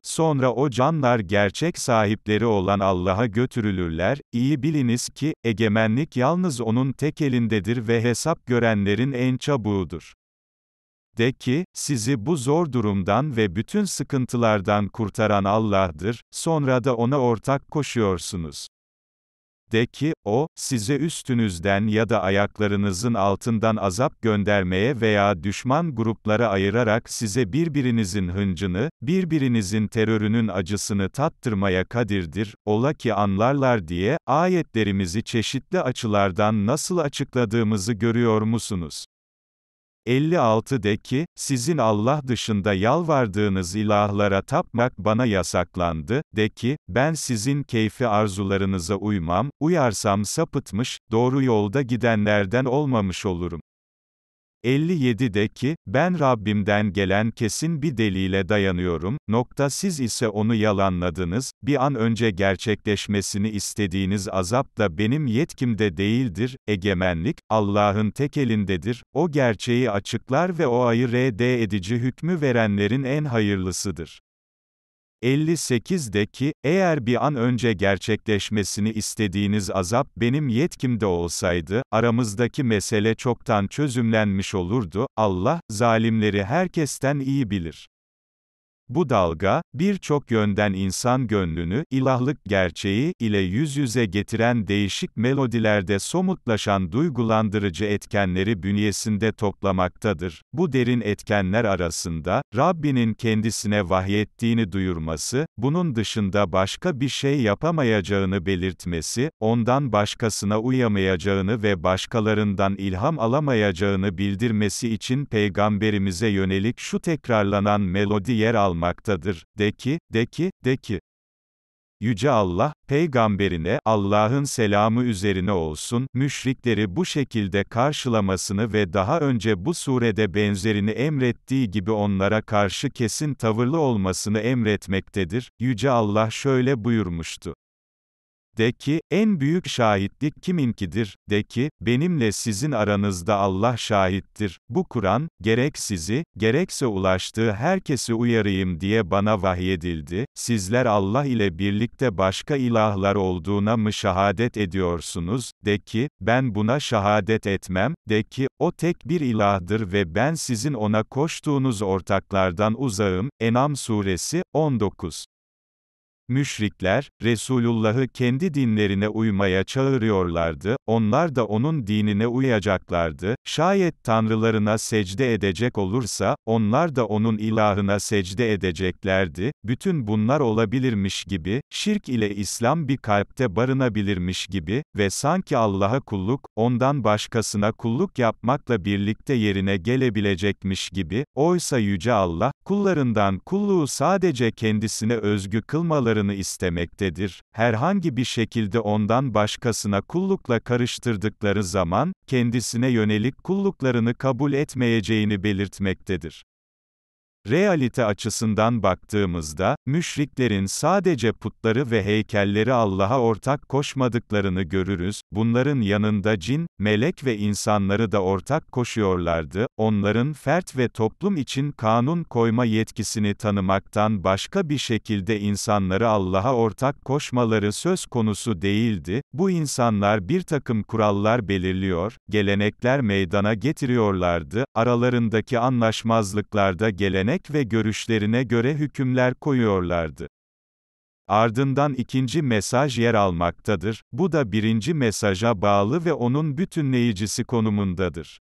Sonra o canlar gerçek sahipleri olan Allah'a götürülürler, iyi biliniz ki, egemenlik yalnız O'nun tek elindedir ve hesap görenlerin en çabuğudur. De ki, sizi bu zor durumdan ve bütün sıkıntılardan kurtaran Allah'dır, sonra da O'na ortak koşuyorsunuz de ki, o, size üstünüzden ya da ayaklarınızın altından azap göndermeye veya düşman gruplara ayırarak size birbirinizin hıncını, birbirinizin terörünün acısını tattırmaya kadirdir, ola ki anlarlar diye, ayetlerimizi çeşitli açılardan nasıl açıkladığımızı görüyor musunuz? 56 de ki, sizin Allah dışında yalvardığınız ilahlara tapmak bana yasaklandı, de ki, ben sizin keyfi arzularınıza uymam, uyarsam sapıtmış, doğru yolda gidenlerden olmamış olurum. 57 57'de ki, ben Rabbimden gelen kesin bir delile dayanıyorum, nokta siz ise onu yalanladınız, bir an önce gerçekleşmesini istediğiniz azap da benim yetkimde değildir, egemenlik, Allah'ın tek elindedir, o gerçeği açıklar ve o ayı rd edici hükmü verenlerin en hayırlısıdır ki, eğer bir an önce gerçekleşmesini istediğiniz azap benim yetkimde olsaydı, aramızdaki mesele çoktan çözümlenmiş olurdu, Allah, zalimleri herkesten iyi bilir. Bu dalga, birçok yönden insan gönlünü, ilahlık gerçeği ile yüz yüze getiren değişik melodilerde somutlaşan duygulandırıcı etkenleri bünyesinde toplamaktadır. Bu derin etkenler arasında, Rabbinin kendisine vahyettiğini duyurması, bunun dışında başka bir şey yapamayacağını belirtmesi, ondan başkasına uyamayacağını ve başkalarından ilham alamayacağını bildirmesi için Peygamberimize yönelik şu tekrarlanan melodi yer almaktadır bulunmaktadır. De ki, de ki, de ki. Yüce Allah, peygamberine, Allah'ın selamı üzerine olsun, müşrikleri bu şekilde karşılamasını ve daha önce bu surede benzerini emrettiği gibi onlara karşı kesin tavırlı olmasını emretmektedir. Yüce Allah şöyle buyurmuştu. De ki, en büyük şahitlik kiminkidir? De ki, benimle sizin aranızda Allah şahittir. Bu Kur'an, gerek sizi, gerekse ulaştığı herkesi uyarayım diye bana vahyedildi. Sizler Allah ile birlikte başka ilahlar olduğuna mı şahadet ediyorsunuz? De ki, ben buna şahadet etmem. De ki, o tek bir ilahdır ve ben sizin ona koştuğunuz ortaklardan uzağım. Enam suresi 19 Müşrikler, Resulullah'ı kendi dinlerine uymaya çağırıyorlardı, onlar da onun dinine uyacaklardı, şayet tanrılarına secde edecek olursa, onlar da onun ilahına secde edeceklerdi, bütün bunlar olabilirmiş gibi, şirk ile İslam bir kalpte barınabilirmiş gibi ve sanki Allah'a kulluk, ondan başkasına kulluk yapmakla birlikte yerine gelebilecekmiş gibi, oysa Yüce Allah, kullarından kulluğu sadece kendisine özgü kılmaları kullarını istemektedir. Herhangi bir şekilde ondan başkasına kullukla karıştırdıkları zaman, kendisine yönelik kulluklarını kabul etmeyeceğini belirtmektedir. Realite açısından baktığımızda, müşriklerin sadece putları ve heykelleri Allah'a ortak koşmadıklarını görürüz, bunların yanında cin, melek ve insanları da ortak koşuyorlardı, onların fert ve toplum için kanun koyma yetkisini tanımaktan başka bir şekilde insanları Allah'a ortak koşmaları söz konusu değildi, bu insanlar bir takım kurallar belirliyor, gelenekler meydana getiriyorlardı, aralarındaki anlaşmazlıklarda gelenek gelenek ve görüşlerine göre hükümler koyuyorlardı. Ardından ikinci mesaj yer almaktadır, bu da birinci mesaja bağlı ve onun bütünleyicisi konumundadır.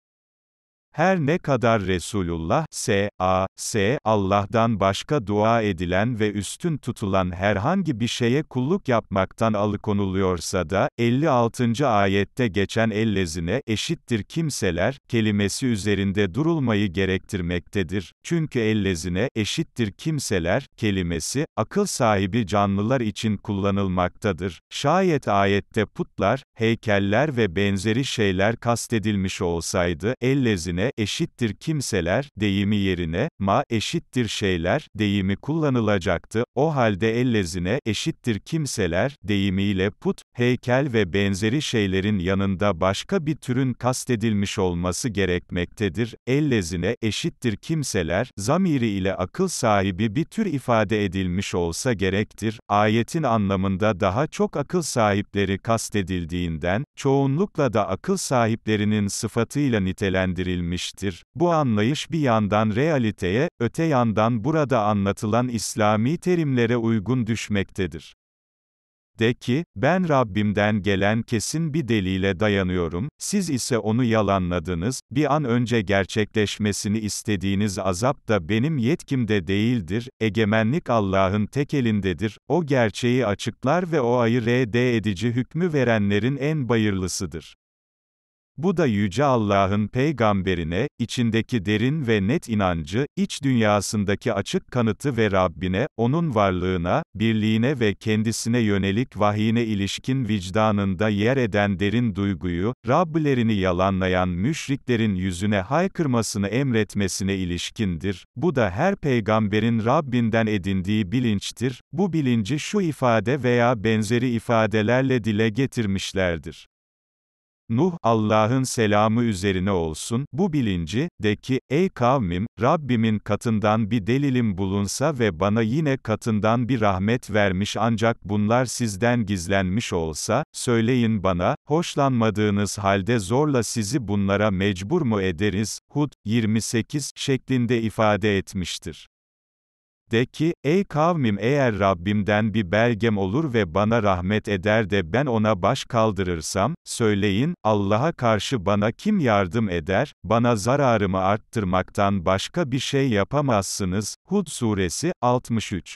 Her ne kadar Resulullah, S.A.S. Allah'tan başka dua edilen ve üstün tutulan herhangi bir şeye kulluk yapmaktan alıkonuluyorsa da, 56. ayette geçen ellezine, eşittir kimseler, kelimesi üzerinde durulmayı gerektirmektedir. Çünkü ellezine, eşittir kimseler, kelimesi, akıl sahibi canlılar için kullanılmaktadır. Şayet ayette putlar, heykeller ve benzeri şeyler kastedilmiş olsaydı, ellezine, yerine eşittir kimseler deyimi yerine ma eşittir şeyler deyimi kullanılacaktı. O halde ellezine eşittir kimseler deyimiyle put, heykel ve benzeri şeylerin yanında başka bir türün kastedilmiş olması gerekmektedir. Ellezine eşittir kimseler zamiri ile akıl sahibi bir tür ifade edilmiş olsa gerektir. Ayetin anlamında daha çok akıl sahipleri kastedildiğinden çoğunlukla da akıl sahiplerinin sıfatıyla nitelendirilmiş edilmiştir. Bu anlayış bir yandan realiteye, öte yandan burada anlatılan İslami terimlere uygun düşmektedir. De ki, ben Rabbimden gelen kesin bir delile dayanıyorum, siz ise onu yalanladınız, bir an önce gerçekleşmesini istediğiniz azap da benim yetkimde değildir, egemenlik Allah'ın tek elindedir, o gerçeği açıklar ve o ayı rd edici hükmü verenlerin en bayırlısıdır. Bu da Yüce Allah'ın peygamberine, içindeki derin ve net inancı, iç dünyasındaki açık kanıtı ve Rabbine, onun varlığına, birliğine ve kendisine yönelik vahiyine ilişkin vicdanında yer eden derin duyguyu, Rabblerini yalanlayan müşriklerin yüzüne haykırmasını emretmesine ilişkindir. Bu da her peygamberin Rabbinden edindiği bilinçtir. Bu bilinci şu ifade veya benzeri ifadelerle dile getirmişlerdir. Nuh, Allah'ın selamı üzerine olsun, bu bilinci, de ki, ey kavmim, Rabbimin katından bir delilim bulunsa ve bana yine katından bir rahmet vermiş ancak bunlar sizden gizlenmiş olsa, söyleyin bana, hoşlanmadığınız halde zorla sizi bunlara mecbur mu ederiz, Hud, 28, şeklinde ifade etmiştir. De ki, ey kavmim eğer Rabbimden bir belgem olur ve bana rahmet eder de ben ona baş kaldırırsam, söyleyin, Allah'a karşı bana kim yardım eder, bana zararımı arttırmaktan başka bir şey yapamazsınız. Hud suresi, 63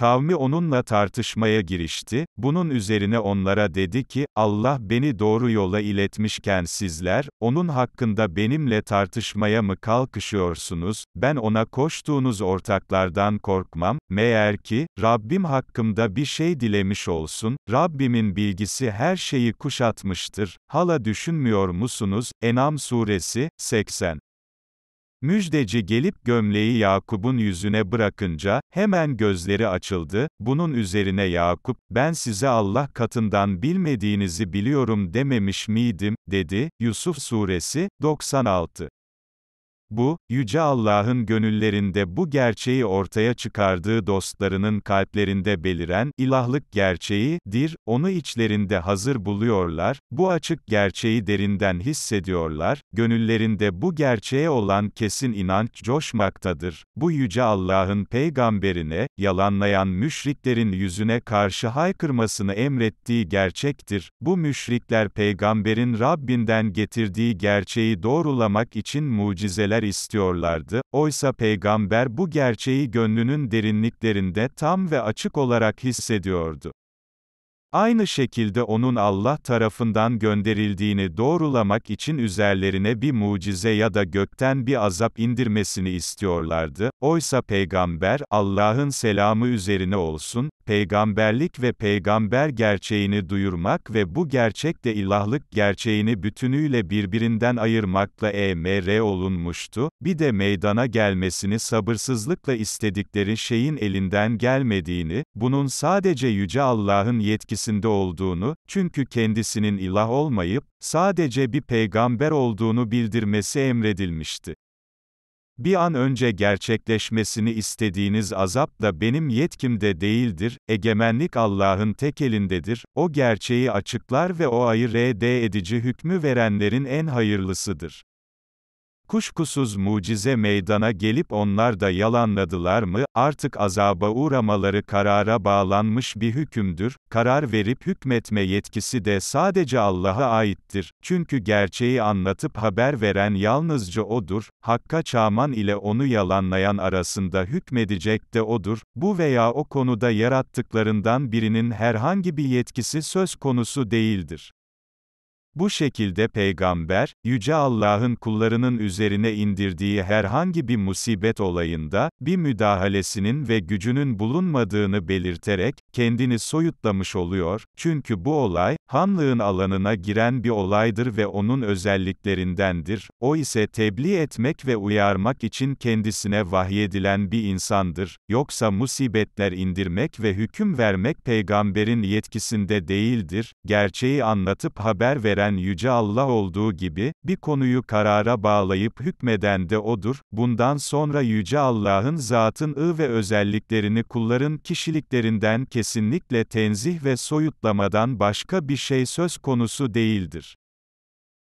Kavmi onunla tartışmaya girişti, bunun üzerine onlara dedi ki, Allah beni doğru yola iletmişken sizler, onun hakkında benimle tartışmaya mı kalkışıyorsunuz, ben ona koştuğunuz ortaklardan korkmam, meğer ki, Rabbim hakkımda bir şey dilemiş olsun, Rabbimin bilgisi her şeyi kuşatmıştır, hala düşünmüyor musunuz? Enam Suresi, 80 Müjdeci gelip gömleği Yakup'un yüzüne bırakınca, hemen gözleri açıldı, bunun üzerine Yakup, ben size Allah katından bilmediğinizi biliyorum dememiş miydim, dedi, Yusuf Suresi, 96. Bu, Yüce Allah'ın gönüllerinde bu gerçeği ortaya çıkardığı dostlarının kalplerinde beliren, ilahlık gerçeği, dir, onu içlerinde hazır buluyorlar, bu açık gerçeği derinden hissediyorlar, gönüllerinde bu gerçeğe olan kesin inanç coşmaktadır. Bu Yüce Allah'ın peygamberine, yalanlayan müşriklerin yüzüne karşı haykırmasını emrettiği gerçektir. Bu müşrikler peygamberin Rabbinden getirdiği gerçeği doğrulamak için mucizeler peygamber istiyorlardı, oysa peygamber bu gerçeği gönlünün derinliklerinde tam ve açık olarak hissediyordu. Aynı şekilde onun Allah tarafından gönderildiğini doğrulamak için üzerlerine bir mucize ya da gökten bir azap indirmesini istiyorlardı, Oysa peygamber, Allah'ın selamı üzerine olsun, peygamberlik ve peygamber gerçeğini duyurmak ve bu gerçekle ilahlık gerçeğini bütünüyle birbirinden ayırmakla emr olunmuştu, bir de meydana gelmesini sabırsızlıkla istedikleri şeyin elinden gelmediğini, bunun sadece Yüce Allah'ın yetkisinde olduğunu, çünkü kendisinin ilah olmayıp, sadece bir peygamber olduğunu bildirmesi emredilmişti bir an önce gerçekleşmesini istediğiniz azap da benim yetkimde değildir, egemenlik Allah'ın tek elindedir, o gerçeği açıklar ve o ayı re'd edici hükmü verenlerin en hayırlısıdır. Kuşkusuz mucize meydana gelip onlar da yalanladılar mı, artık azaba uğramaları karara bağlanmış bir hükümdür, karar verip hükmetme yetkisi de sadece Allah'a aittir. Çünkü gerçeği anlatıp haber veren yalnızca O'dur, Hakka Çaman ile onu yalanlayan arasında hükmedecek de O'dur, bu veya o konuda yarattıklarından birinin herhangi bir yetkisi söz konusu değildir. Bu şekilde peygamber, Yüce Allah'ın kullarının üzerine indirdiği herhangi bir musibet olayında, bir müdahalesinin ve gücünün bulunmadığını belirterek, kendini soyutlamış oluyor, çünkü bu olay, hanlığın alanına giren bir olaydır ve onun özelliklerindendir, o ise tebliğ etmek ve uyarmak için kendisine vahyedilen bir insandır, yoksa musibetler indirmek ve hüküm vermek peygamberin yetkisinde değildir, gerçeği anlatıp haber veren eden Yüce Allah olduğu gibi, bir konuyu karara bağlayıp hükmeden de O'dur, bundan sonra Yüce Allah'ın zatın ı ve özelliklerini kulların kişiliklerinden kesinlikle tenzih ve soyutlamadan başka bir şey söz konusu değildir.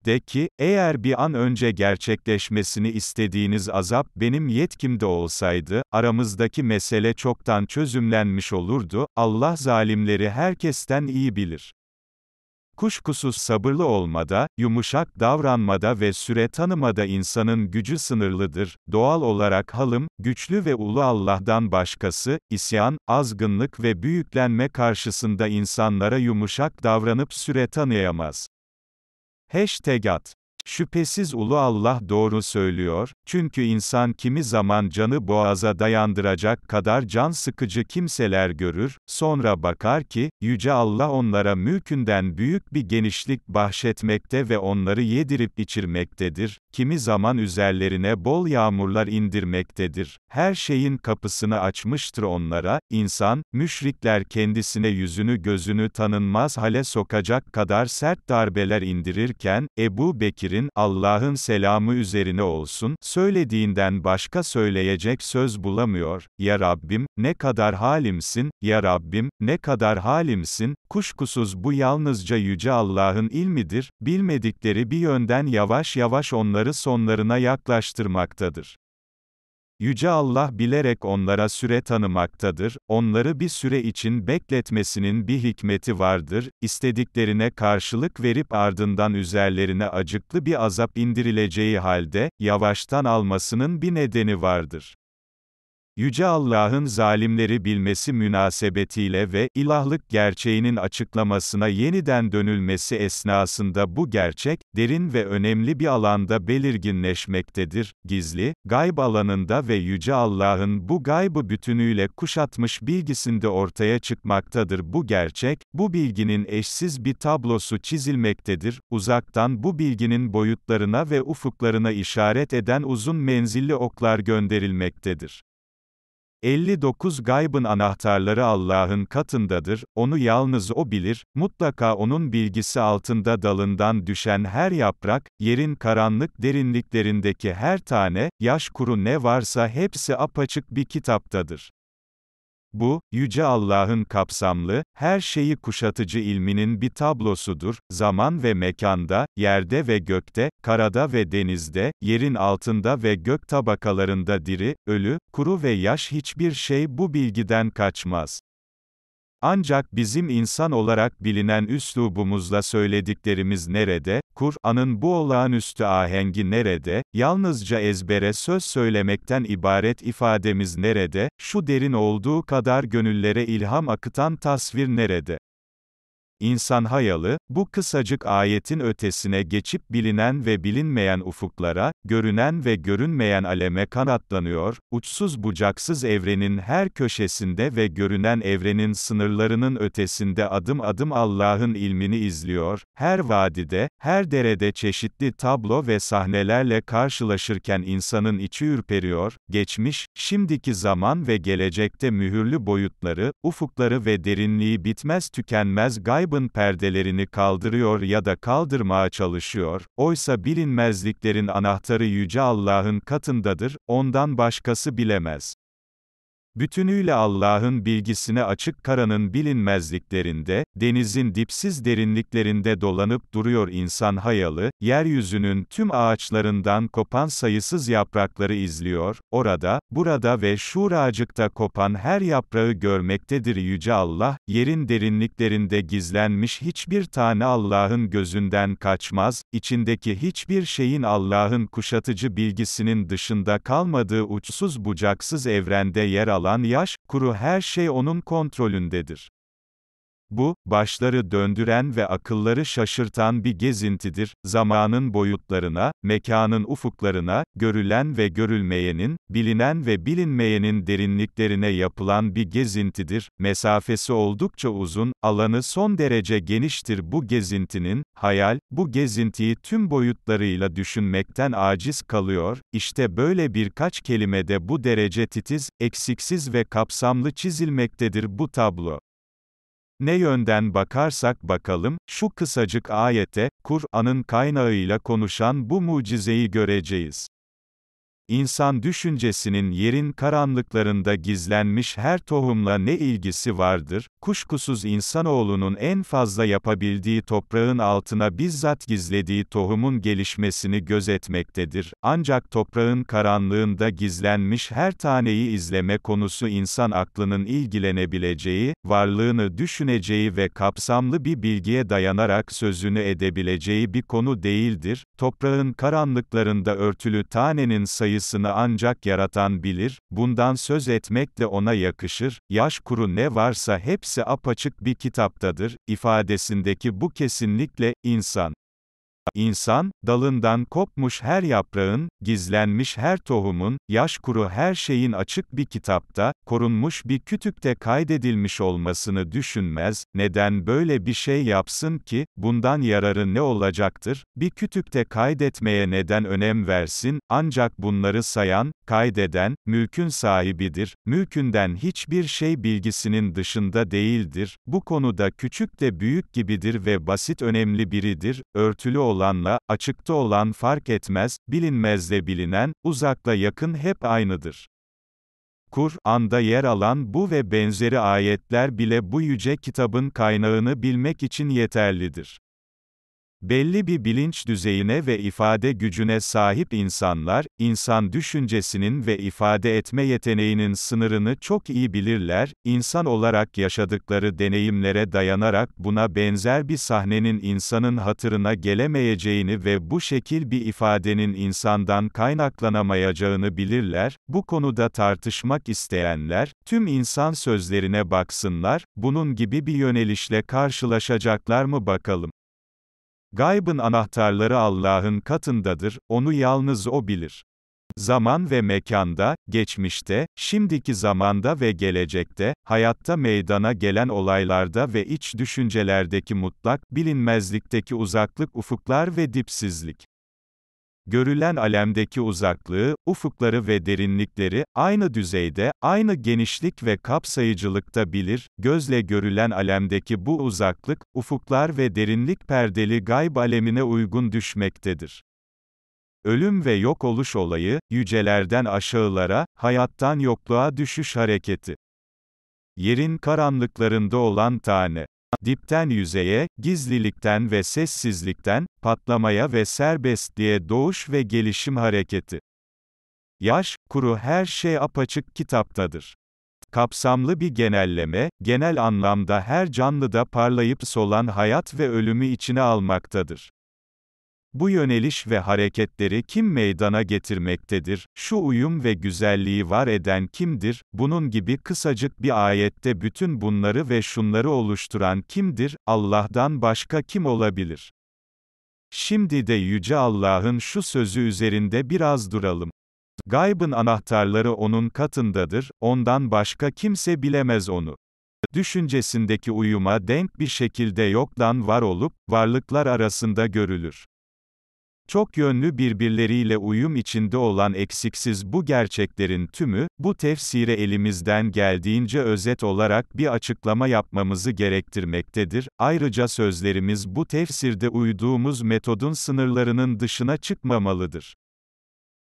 De ki, eğer bir an önce gerçekleşmesini istediğiniz azap benim yetkimde olsaydı, aramızdaki mesele çoktan çözümlenmiş olurdu, Allah zalimleri herkesten iyi bilir. Kuşkusuz sabırlı olmada, yumuşak davranmada ve süre tanımada insanın gücü sınırlıdır. Doğal olarak halım, güçlü ve ulu Allah'tan başkası, isyan, azgınlık ve büyüklenme karşısında insanlara yumuşak davranıp süre tanıyamaz. Hashtag at Şüphesiz Ulu Allah doğru söylüyor, çünkü insan kimi zaman canı boğaza dayandıracak kadar can sıkıcı kimseler görür, sonra bakar ki, Yüce Allah onlara mülkünden büyük bir genişlik bahşetmekte ve onları yedirip içirmektedir, kimi zaman üzerlerine bol yağmurlar indirmektedir, her şeyin kapısını açmıştır onlara, insan, müşrikler kendisine yüzünü gözünü tanınmaz hale sokacak kadar sert darbeler indirirken, Ebu Bekir Ömer'in, Allah'ın selamı üzerine olsun, söylediğinden başka söyleyecek söz bulamıyor, ya Rabbim, ne kadar halimsin, ya Rabbim, ne kadar halimsin, kuşkusuz bu yalnızca Yüce Allah'ın ilmidir, bilmedikleri bir yönden yavaş yavaş onları sonlarına yaklaştırmaktadır. Yüce Allah bilerek onlara süre tanımaktadır, onları bir süre için bekletmesinin bir hikmeti vardır, istediklerine karşılık verip ardından üzerlerine acıklı bir azap indirileceği halde, yavaştan almasının bir nedeni vardır. Yüce Allah'ın zalimleri bilmesi münasebetiyle ve ilahlık gerçeğinin açıklamasına yeniden dönülmesi esnasında bu gerçek, derin ve önemli bir alanda belirginleşmektedir, gizli, gayb alanında ve Yüce Allah'ın bu gaybı bütünüyle kuşatmış bilgisinde ortaya çıkmaktadır bu gerçek, bu bilginin eşsiz bir tablosu çizilmektedir, uzaktan bu bilginin boyutlarına ve ufuklarına işaret eden uzun menzilli oklar gönderilmektedir. 59 Gaybın anahtarları Allah'ın katındadır, onu yalnız O bilir, mutlaka O'nun bilgisi altında dalından düşen her yaprak, yerin karanlık derinliklerindeki her tane, yaş kuru ne varsa hepsi apaçık bir kitaptadır. Bu, Yüce Allah'ın kapsamlı, her şeyi kuşatıcı ilminin bir tablosudur, zaman ve mekanda, yerde ve gökte, karada ve denizde, yerin altında ve gök tabakalarında diri, ölü, kuru ve yaş hiçbir şey bu bilgiden kaçmaz. Ancak bizim insan olarak bilinen üslubumuzla söylediklerimiz nerede, Kur'an'ın bu olağanüstü ahengi nerede, yalnızca ezbere söz söylemekten ibaret ifademiz nerede, şu derin olduğu kadar gönüllere ilham akıtan tasvir nerede? İnsan hayalı, bu kısacık ayetin ötesine geçip bilinen ve bilinmeyen ufuklara, görünen ve görünmeyen aleme kanatlanıyor, uçsuz bucaksız evrenin her köşesinde ve görünen evrenin sınırlarının ötesinde adım adım Allah'ın ilmini izliyor, her vadide, her derede çeşitli tablo ve sahnelerle karşılaşırken insanın içi ürperiyor, geçmiş, şimdiki zaman ve gelecekte mühürlü boyutları, ufukları ve derinliği bitmez tükenmez gaybı kitabın perdelerini kaldırıyor ya da kaldırmaya çalışıyor, oysa bilinmezliklerin anahtarı Yüce Allah'ın katındadır, ondan başkası bilemez. Bütünüyle Allah'ın bilgisine açık karanın bilinmezliklerinde, denizin dipsiz derinliklerinde dolanıp duruyor insan hayalı, yeryüzünün tüm ağaçlarından kopan sayısız yaprakları izliyor, orada, burada ve şu şuracıkta kopan her yaprağı görmektedir Yüce Allah, yerin derinliklerinde gizlenmiş hiçbir tane Allah'ın gözünden kaçmaz, içindeki hiçbir şeyin Allah'ın kuşatıcı bilgisinin dışında kalmadığı uçsuz bucaksız evrende yer alır olan yaş, kuru her şey onun kontrolündedir. Bu, başları döndüren ve akılları şaşırtan bir gezintidir, zamanın boyutlarına, mekanın ufuklarına, görülen ve görülmeyenin, bilinen ve bilinmeyenin derinliklerine yapılan bir gezintidir, mesafesi oldukça uzun, alanı son derece geniştir bu gezintinin, hayal, bu gezintiyi tüm boyutlarıyla düşünmekten aciz kalıyor, işte böyle birkaç kelimede bu derece titiz, eksiksiz ve kapsamlı çizilmektedir bu tablo. Ne yönden bakarsak bakalım, şu kısacık ayette Kur'an'ın kaynağıyla konuşan bu mucizeyi göreceğiz. İnsan düşüncesinin yerin karanlıklarında gizlenmiş her tohumla ne ilgisi vardır? Kuşkusuz insanoğlunun en fazla yapabildiği toprağın altına bizzat gizlediği tohumun gelişmesini gözetmektedir. Ancak toprağın karanlığında gizlenmiş her taneyi izleme konusu insan aklının ilgilenebileceği, varlığını düşüneceği ve kapsamlı bir bilgiye dayanarak sözünü edebileceği bir konu değildir. Toprağın karanlıklarında örtülü tanenin sayısı sayısını ancak yaratan bilir, bundan söz etmek de ona yakışır, yaş kuru ne varsa hepsi apaçık bir kitaptadır, ifadesindeki bu kesinlikle, insan, insan, dalından kopmuş her yaprağın, gizlenmiş her tohumun, yaş kuru her şeyin açık bir kitapta, korunmuş bir kütükte kaydedilmiş olmasını düşünmez, neden böyle bir şey yapsın ki, bundan yararı ne olacaktır, bir kütükte kaydetmeye neden önem versin, ancak bunları sayan, kaydeden, mülkün sahibidir, mülkünden hiçbir şey bilgisinin dışında değildir, bu konuda küçük de büyük gibidir ve basit önemli biridir, örtülü olan, olanla, açıkta olan fark etmez, bilinmezle bilinen, uzakla yakın hep aynıdır. Kur'an'da yer alan bu ve benzeri ayetler bile bu yüce kitabın kaynağını bilmek için yeterlidir. Belli bir bilinç düzeyine ve ifade gücüne sahip insanlar, insan düşüncesinin ve ifade etme yeteneğinin sınırını çok iyi bilirler, insan olarak yaşadıkları deneyimlere dayanarak buna benzer bir sahnenin insanın hatırına gelemeyeceğini ve bu şekil bir ifadenin insandan kaynaklanamayacağını bilirler, bu konuda tartışmak isteyenler, tüm insan sözlerine baksınlar, bunun gibi bir yönelişle karşılaşacaklar mı bakalım. Gaybın anahtarları Allah'ın katındadır, onu yalnız O bilir. Zaman ve mekanda, geçmişte, şimdiki zamanda ve gelecekte, hayatta meydana gelen olaylarda ve iç düşüncelerdeki mutlak bilinmezlikteki uzaklık ufuklar ve dipsizlik. Görülen alemdeki uzaklığı, ufukları ve derinlikleri, aynı düzeyde, aynı genişlik ve kapsayıcılıkta bilir, gözle görülen alemdeki bu uzaklık, ufuklar ve derinlik perdeli gayb alemine uygun düşmektedir. Ölüm ve yok oluş olayı, yücelerden aşağılara, hayattan yokluğa düşüş hareketi. Yerin karanlıklarında olan tane dipten yüzeye, gizlilikten ve sessizlikten, patlamaya ve serbestliğe doğuş ve gelişim hareketi. Yaş, kuru her şey apaçık kitaptadır. Kapsamlı bir genelleme, genel anlamda her canlıda parlayıp solan hayat ve ölümü içine almaktadır. Bu yöneliş ve hareketleri kim meydana getirmektedir, şu uyum ve güzelliği var eden kimdir, bunun gibi kısacık bir ayette bütün bunları ve şunları oluşturan kimdir, Allah'tan başka kim olabilir? Şimdi de Yüce Allah'ın şu sözü üzerinde biraz duralım. Gaybın anahtarları onun katındadır, ondan başka kimse bilemez onu düşüncesindeki uyuma denk bir şekilde yoktan var olup, varlıklar arasında görülür. Çok yönlü birbirleriyle uyum içinde olan eksiksiz bu gerçeklerin tümü, bu tefsire elimizden geldiğince özet olarak bir açıklama yapmamızı gerektirmektedir. Ayrıca sözlerimiz bu tefsirde uyduğumuz metodun sınırlarının dışına çıkmamalıdır.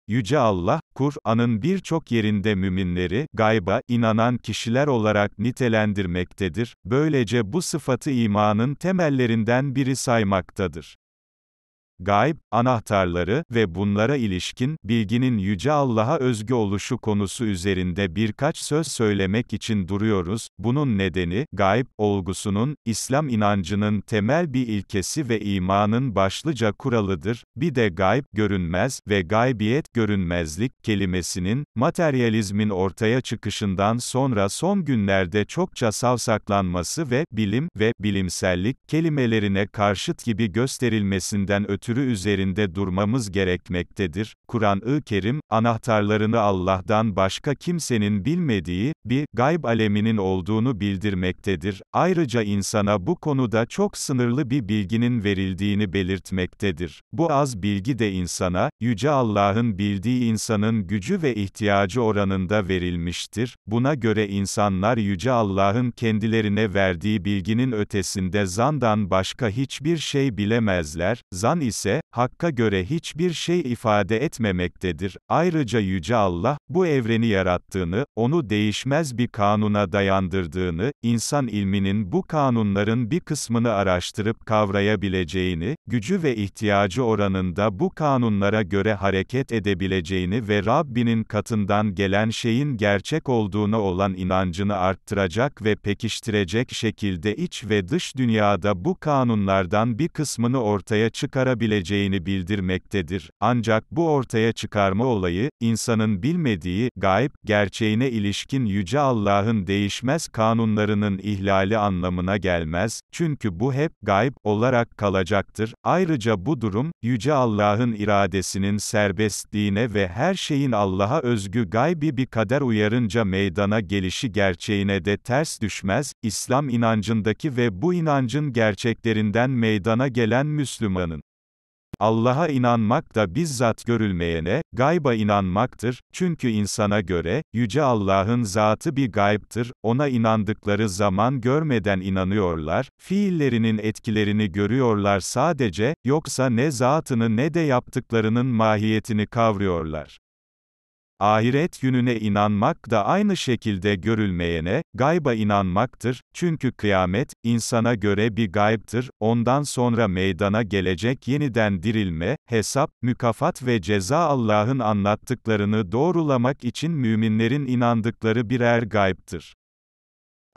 Yüce Allah, Kur'an'ın birçok yerinde müminleri, gayba, inanan kişiler olarak nitelendirmektedir, böylece bu sıfatı imanın temellerinden biri saymaktadır gayb, anahtarları ve bunlara ilişkin, bilginin Yüce Allah'a özgü oluşu konusu üzerinde birkaç söz söylemek için duruyoruz. Bunun nedeni, gayb, olgusunun, İslam inancının temel bir ilkesi ve imanın başlıca kuralıdır. Bir de gayb, görünmez ve gaybiyet, görünmezlik kelimesinin, materyalizmin ortaya çıkışından sonra son günlerde çokça savsaklanması ve bilim ve bilimsellik kelimelerine karşıt gibi gösterilmesinden ötürü türü üzerinde durmamız gerekmektedir. Kur'an-ı Kerim, anahtarlarını Allah'tan başka kimsenin bilmediği, bir, gayb aleminin olduğunu bildirmektedir. Ayrıca insana bu konuda çok sınırlı bir bilginin verildiğini belirtmektedir. Bu az bilgi de insana, Yüce Allah'ın bildiği insanın gücü ve ihtiyacı oranında verilmiştir. Buna göre insanlar Yüce Allah'ın kendilerine verdiği bilginin ötesinde zandan başka hiçbir şey bilemezler, zan ise ise, Hakk'a göre hiçbir şey ifade etmemektedir. Ayrıca Yüce Allah, bu evreni yarattığını, onu değişmez bir kanuna dayandırdığını, insan ilminin bu kanunların bir kısmını araştırıp kavrayabileceğini, gücü ve ihtiyacı oranında bu kanunlara göre hareket edebileceğini ve Rabbinin katından gelen şeyin gerçek olduğuna olan inancını arttıracak ve pekiştirecek şekilde iç ve dış dünyada bu kanunlardan bir kısmını ortaya çıkarabilecektir olabileceğini bildirmektedir. Ancak bu ortaya çıkarma olayı, insanın bilmediği, gayb, gerçeğine ilişkin Yüce Allah'ın değişmez kanunlarının ihlali anlamına gelmez, çünkü bu hep, gayb, olarak kalacaktır. Ayrıca bu durum, Yüce Allah'ın iradesinin serbestliğine ve her şeyin Allah'a özgü gaybi bir kader uyarınca meydana gelişi gerçeğine de ters düşmez, İslam inancındaki ve bu inancın gerçeklerinden meydana gelen Müslümanın, Allah'a inanmak da bizzat görülmeyene, gayba inanmaktır, çünkü insana göre, Yüce Allah'ın zatı bir gayiptir, ona inandıkları zaman görmeden inanıyorlar, fiillerinin etkilerini görüyorlar sadece, yoksa ne zatını ne de yaptıklarının mahiyetini kavruyorlar. Ahiret gününe inanmak da aynı şekilde görülmeyene, gayba inanmaktır, çünkü kıyamet, insana göre bir gayiptir, ondan sonra meydana gelecek yeniden dirilme, hesap, mükafat ve ceza Allah'ın anlattıklarını doğrulamak için müminlerin inandıkları birer gayiptir.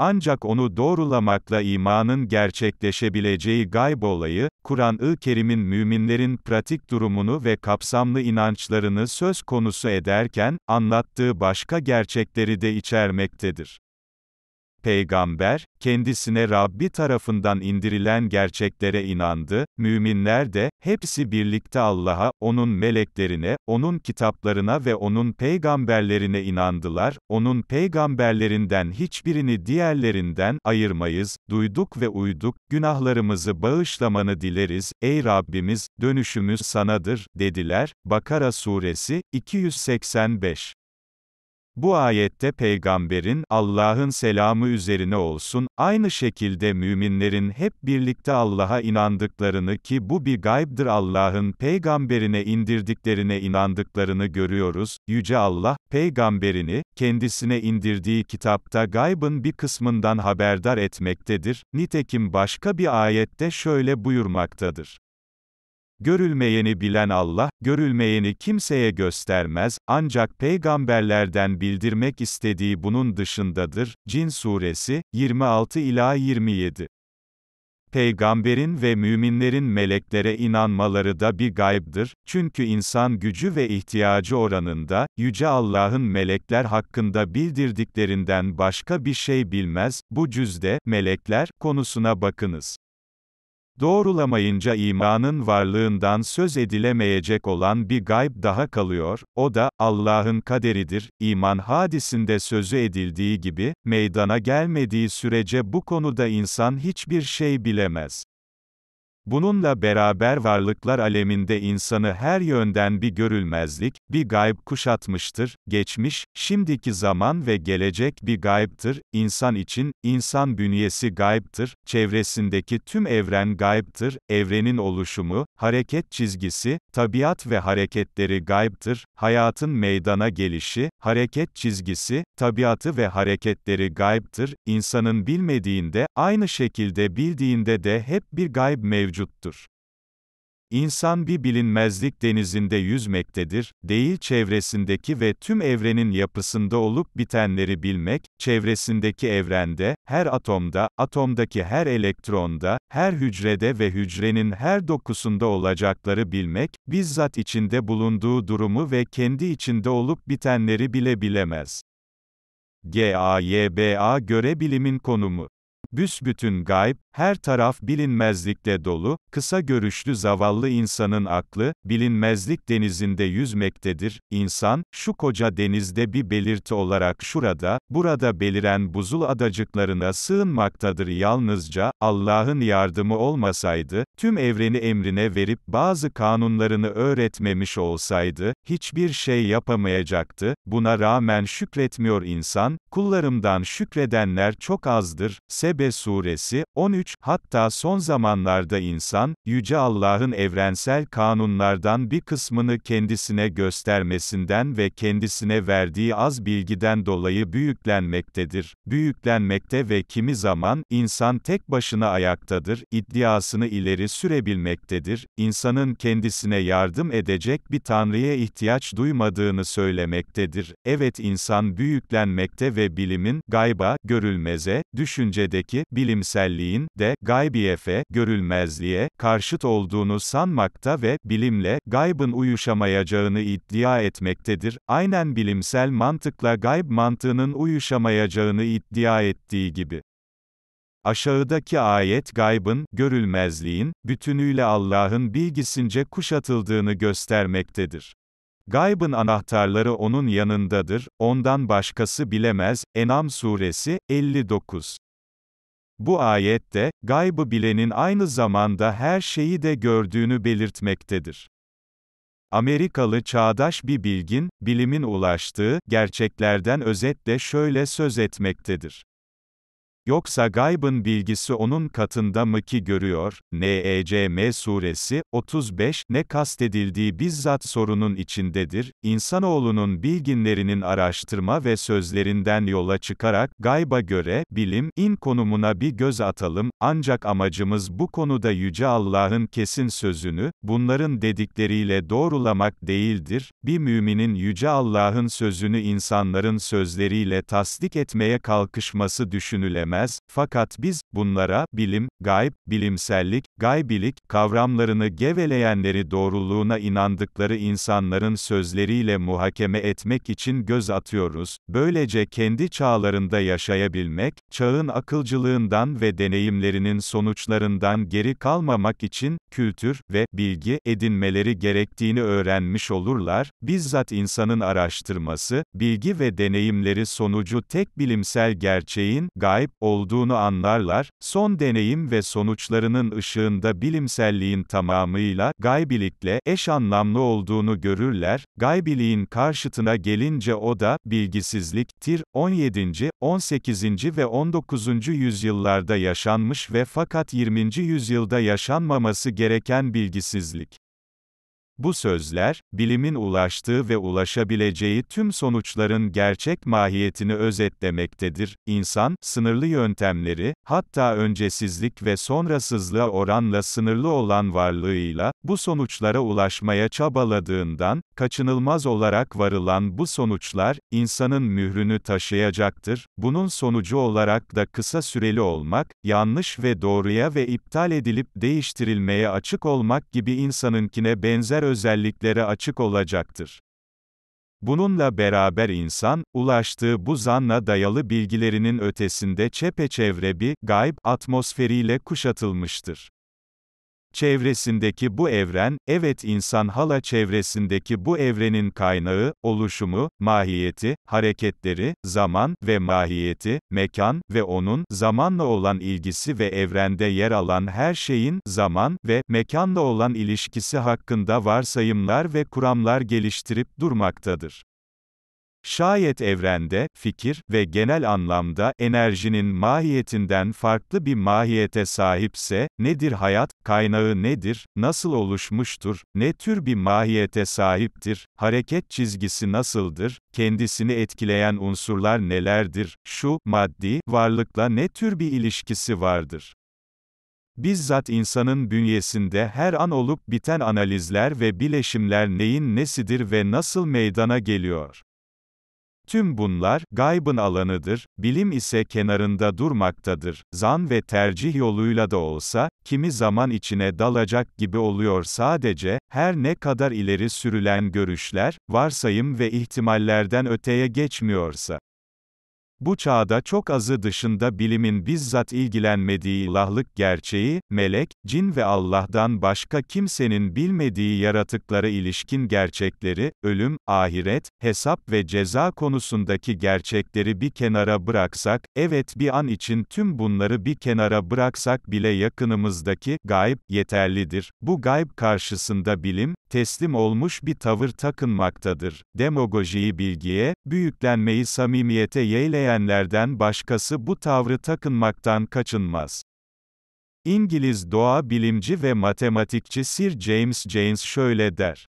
Ancak onu doğrulamakla imanın gerçekleşebileceği gayb olayı, Kur'an-ı Kerim'in müminlerin pratik durumunu ve kapsamlı inançlarını söz konusu ederken, anlattığı başka gerçekleri de içermektedir. Peygamber, kendisine Rabbi tarafından indirilen gerçeklere inandı, müminler de, hepsi birlikte Allah'a, O'nun meleklerine, O'nun kitaplarına ve O'nun peygamberlerine inandılar, O'nun peygamberlerinden hiçbirini diğerlerinden ayırmayız, duyduk ve uyduk, günahlarımızı bağışlamanı dileriz, ey Rabbimiz, dönüşümüz sanadır, dediler, Bakara Suresi, 285 bu ayette peygamberin, Allah'ın selamı üzerine olsun, aynı şekilde müminlerin hep birlikte Allah'a inandıklarını ki bu bir gaybdır Allah'ın peygamberine indirdiklerine inandıklarını görüyoruz, Yüce Allah, peygamberini, kendisine indirdiği kitapta gaybın bir kısmından haberdar etmektedir, nitekim başka bir ayette şöyle buyurmaktadır. Görülmeyeni bilen Allah, görülmeyeni kimseye göstermez, ancak peygamberlerden bildirmek istediği bunun dışındadır. Cin Suresi, 26-27 Peygamberin ve müminlerin meleklere inanmaları da bir gaybdır, çünkü insan gücü ve ihtiyacı oranında, Yüce Allah'ın melekler hakkında bildirdiklerinden başka bir şey bilmez, bu cüzde, melekler, konusuna bakınız. Doğrulamayınca imanın varlığından söz edilemeyecek olan bir gayb daha kalıyor, o da, Allah'ın kaderidir, iman hadisinde sözü edildiği gibi, meydana gelmediği sürece bu konuda insan hiçbir şey bilemez. Bununla beraber varlıklar aleminde insanı her yönden bir görülmezlik, bir gayb kuşatmıştır, geçmiş, şimdiki zaman ve gelecek bir gayiptir, insan için, insan bünyesi gayiptir, çevresindeki tüm evren gayiptir, evrenin oluşumu, hareket çizgisi, tabiat ve hareketleri gayiptir, hayatın meydana gelişi, hareket çizgisi, tabiatı ve hareketleri gayiptir, insanın bilmediğinde, aynı şekilde bildiğinde de hep bir gayb mevcut mevcuttur. İnsan bir bilinmezlik denizinde yüzmektedir, değil çevresindeki ve tüm evrenin yapısında olup bitenleri bilmek, çevresindeki evrende, her atomda, atomdaki her elektronda, her hücrede ve hücrenin her dokusunda olacakları bilmek, bizzat içinde bulunduğu durumu ve kendi içinde olup bitenleri bile bilemez. GAYBA göre bilimin konumu Büsbütün gayb, her taraf bilinmezlikle dolu, kısa görüşlü zavallı insanın aklı, bilinmezlik denizinde yüzmektedir, İnsan, şu koca denizde bir belirti olarak şurada, burada beliren buzul adacıklarına sığınmaktadır yalnızca, Allah'ın yardımı olmasaydı, tüm evreni emrine verip bazı kanunlarını öğretmemiş olsaydı, hiçbir şey yapamayacaktı, buna rağmen şükretmiyor insan, kullarımdan şükredenler çok azdır, sebe Tevbe suresi 13 Hatta son zamanlarda insan yüce Allah'ın evrensel kanunlardan bir kısmını kendisine göstermesinden ve kendisine verdiği az bilgiden dolayı büyüklenmektedir. Büyüklenmekte ve kimi zaman insan tek başına ayaktadır iddiasını ileri sürebilmektedir. İnsanın kendisine yardım edecek bir tanrıya ihtiyaç duymadığını söylemektedir. Evet insan büyüklenmekte ve bilimin gayba görülmeze düşüncedeki ki, bilimselliğin de, gaybiyefe, görülmezliğe, karşıt olduğunu sanmakta ve, bilimle, gaybın uyuşamayacağını iddia etmektedir. Aynen bilimsel mantıkla gayb mantığının uyuşamayacağını iddia ettiği gibi. Aşağıdaki ayet gaybın, görülmezliğin, bütünüyle Allah'ın bilgisince kuşatıldığını göstermektedir. Gaybın anahtarları onun yanındadır, ondan başkası bilemez. Enam suresi 59 bu ayette, gaybı bilenin aynı zamanda her şeyi de gördüğünü belirtmektedir. Amerikalı çağdaş bir bilgin, bilimin ulaştığı, gerçeklerden özetle şöyle söz etmektedir. Yoksa gaybın bilgisi onun katında mı ki görüyor? NECM suresi 35 ne kastedildiği bizzat sorunun içindedir. İnsanoğlunun bilginlerinin araştırma ve sözlerinden yola çıkarak gayba göre bilim in konumuna bir göz atalım. Ancak amacımız bu konuda yüce Allah'ın kesin sözünü bunların dedikleriyle doğrulamak değildir. Bir müminin yüce Allah'ın sözünü insanların sözleriyle tasdik etmeye kalkışması düşünülemez edilmez, fakat biz, bunlara, bilim, gayb, bilimsellik, gaybilik, kavramlarını geveleyenleri doğruluğuna inandıkları insanların sözleriyle muhakeme etmek için göz atıyoruz, böylece kendi çağlarında yaşayabilmek, çağın akılcılığından ve deneyimlerinin sonuçlarından geri kalmamak için, kültür ve bilgi edinmeleri gerektiğini öğrenmiş olurlar, bizzat insanın araştırması, bilgi ve deneyimleri sonucu tek bilimsel gerçeğin, gayb, o olduğunu anlarlar, son deneyim ve sonuçlarının ışığında bilimselliğin tamamıyla, gaybilikle, eş anlamlı olduğunu görürler, gaybiliğin karşıtına gelince o da, bilgisizliktir, 17. 18. ve 19. yüzyıllarda yaşanmış ve fakat 20. yüzyılda yaşanmaması gereken bilgisizlik. Bu sözler, bilimin ulaştığı ve ulaşabileceği tüm sonuçların gerçek mahiyetini özetlemektedir. İnsan, sınırlı yöntemleri, hatta öncesizlik ve sonrasızlığa oranla sınırlı olan varlığıyla, bu sonuçlara ulaşmaya çabaladığından, kaçınılmaz olarak varılan bu sonuçlar, insanın mührünü taşıyacaktır. Bunun sonucu olarak da kısa süreli olmak, yanlış ve doğruya ve iptal edilip değiştirilmeye açık olmak gibi insanınkine benzer özelliklere açık olacaktır. Bununla beraber insan, ulaştığı bu zanla dayalı bilgilerinin ötesinde çepeçevre bir, gayb, atmosferiyle kuşatılmıştır. Çevresindeki bu evren, evet insan hala çevresindeki bu evrenin kaynağı, oluşumu, mahiyeti, hareketleri, zaman ve mahiyeti, mekan ve onun zamanla olan ilgisi ve evrende yer alan her şeyin zaman ve mekanla olan ilişkisi hakkında varsayımlar ve kuramlar geliştirip durmaktadır. Şayet evrende, fikir ve genel anlamda enerjinin mahiyetinden farklı bir mahiyete sahipse, nedir hayat, kaynağı nedir, nasıl oluşmuştur, ne tür bir mahiyete sahiptir, hareket çizgisi nasıldır, kendisini etkileyen unsurlar nelerdir, şu, maddi, varlıkla ne tür bir ilişkisi vardır? Bizzat insanın bünyesinde her an olup biten analizler ve bileşimler neyin nesidir ve nasıl meydana geliyor? Tüm bunlar, gaybın alanıdır, bilim ise kenarında durmaktadır. Zan ve tercih yoluyla da olsa, kimi zaman içine dalacak gibi oluyor sadece, her ne kadar ileri sürülen görüşler, varsayım ve ihtimallerden öteye geçmiyorsa. Bu çağda çok azı dışında bilimin bizzat ilgilenmediği ilahlık gerçeği, melek, cin ve Allah'dan başka kimsenin bilmediği yaratıklara ilişkin gerçekleri, ölüm, ahiret, hesap ve ceza konusundaki gerçekleri bir kenara bıraksak, evet bir an için tüm bunları bir kenara bıraksak bile yakınımızdaki gayb yeterlidir. Bu gayb karşısında bilim, teslim olmuş bir tavır takınmaktadır. Demagojiyi bilgiye, büyüklenmeyi samimiyete yeğleyenlerden başkası bu tavrı takınmaktan kaçınmaz. İngiliz doğa bilimci ve matematikçi Sir James Jones şöyle der: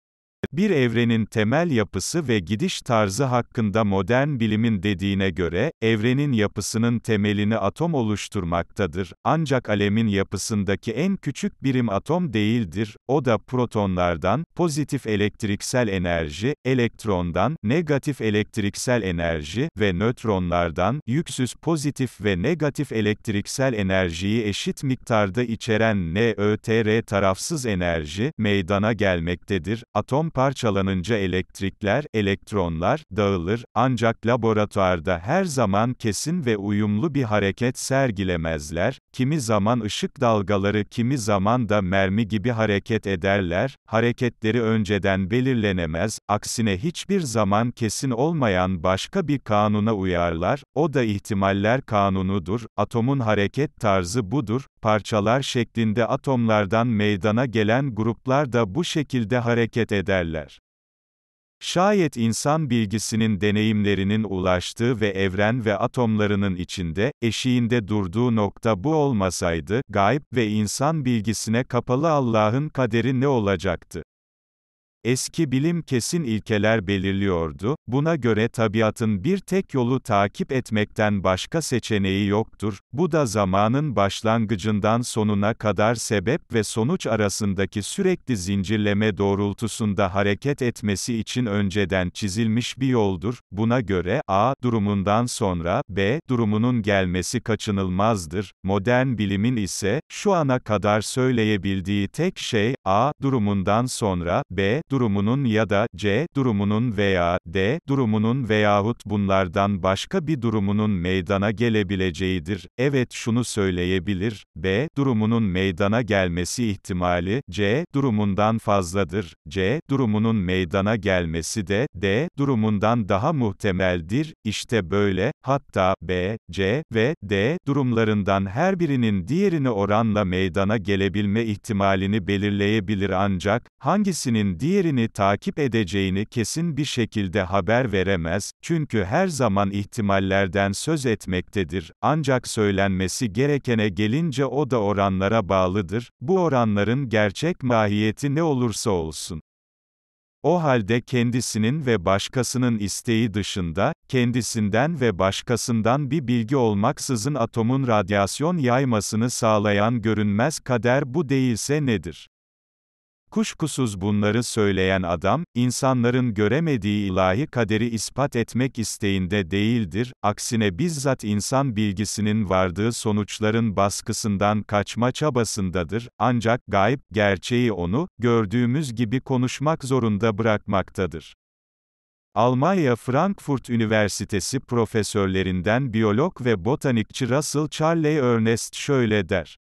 bir evrenin temel yapısı ve gidiş tarzı hakkında modern bilimin dediğine göre, evrenin yapısının temelini atom oluşturmaktadır, ancak alemin yapısındaki en küçük birim atom değildir, o da protonlardan, pozitif elektriksel enerji, elektrondan, negatif elektriksel enerji ve nötronlardan, yüksüz pozitif ve negatif elektriksel enerjiyi eşit miktarda içeren NÖTR tarafsız enerji, meydana gelmektedir, atom parçalanınca elektrikler, elektronlar, dağılır, ancak laboratuvarda her zaman kesin ve uyumlu bir hareket sergilemezler, kimi zaman ışık dalgaları kimi zaman da mermi gibi hareket ederler, hareketleri önceden belirlenemez, aksine hiçbir zaman kesin olmayan başka bir kanuna uyarlar, o da ihtimaller kanunudur, atomun hareket tarzı budur, parçalar şeklinde atomlardan meydana gelen gruplar da bu şekilde hareket eder ederler. Şayet insan bilgisinin deneyimlerinin ulaştığı ve evren ve atomlarının içinde, eşiğinde durduğu nokta bu olmasaydı, gayb ve insan bilgisine kapalı Allah'ın kaderi ne olacaktı? Eski bilim kesin ilkeler belirliyordu, buna göre tabiatın bir tek yolu takip etmekten başka seçeneği yoktur, bu da zamanın başlangıcından sonuna kadar sebep ve sonuç arasındaki sürekli zincirleme doğrultusunda hareket etmesi için önceden çizilmiş bir yoldur, buna göre, a. durumundan sonra, b. durumunun gelmesi kaçınılmazdır, modern bilimin ise, şu ana kadar söyleyebildiği tek şey, a. durumundan sonra, b durumunun ya da C durumunun veya D durumunun veyahut bunlardan başka bir durumunun meydana gelebileceğidir. Evet şunu söyleyebilir. B durumunun meydana gelmesi ihtimali C durumundan fazladır. C durumunun meydana gelmesi de D durumundan daha muhtemeldir. İşte böyle hatta B, C ve D durumlarından her birinin diğerini oranla meydana gelebilme ihtimalini belirleyebilir ancak hangisinin diğer sihirini takip edeceğini kesin bir şekilde haber veremez, çünkü her zaman ihtimallerden söz etmektedir, ancak söylenmesi gerekene gelince o da oranlara bağlıdır, bu oranların gerçek mahiyeti ne olursa olsun. O halde kendisinin ve başkasının isteği dışında, kendisinden ve başkasından bir bilgi olmaksızın atomun radyasyon yaymasını sağlayan görünmez kader bu değilse nedir? Kuşkusuz bunları söyleyen adam, insanların göremediği ilahi kaderi ispat etmek isteğinde değildir, aksine bizzat insan bilgisinin vardığı sonuçların baskısından kaçma çabasındadır, ancak gayb, gerçeği onu, gördüğümüz gibi konuşmak zorunda bırakmaktadır. Almanya Frankfurt Üniversitesi profesörlerinden biyolog ve botanikçi Russell Charley Ernest şöyle der.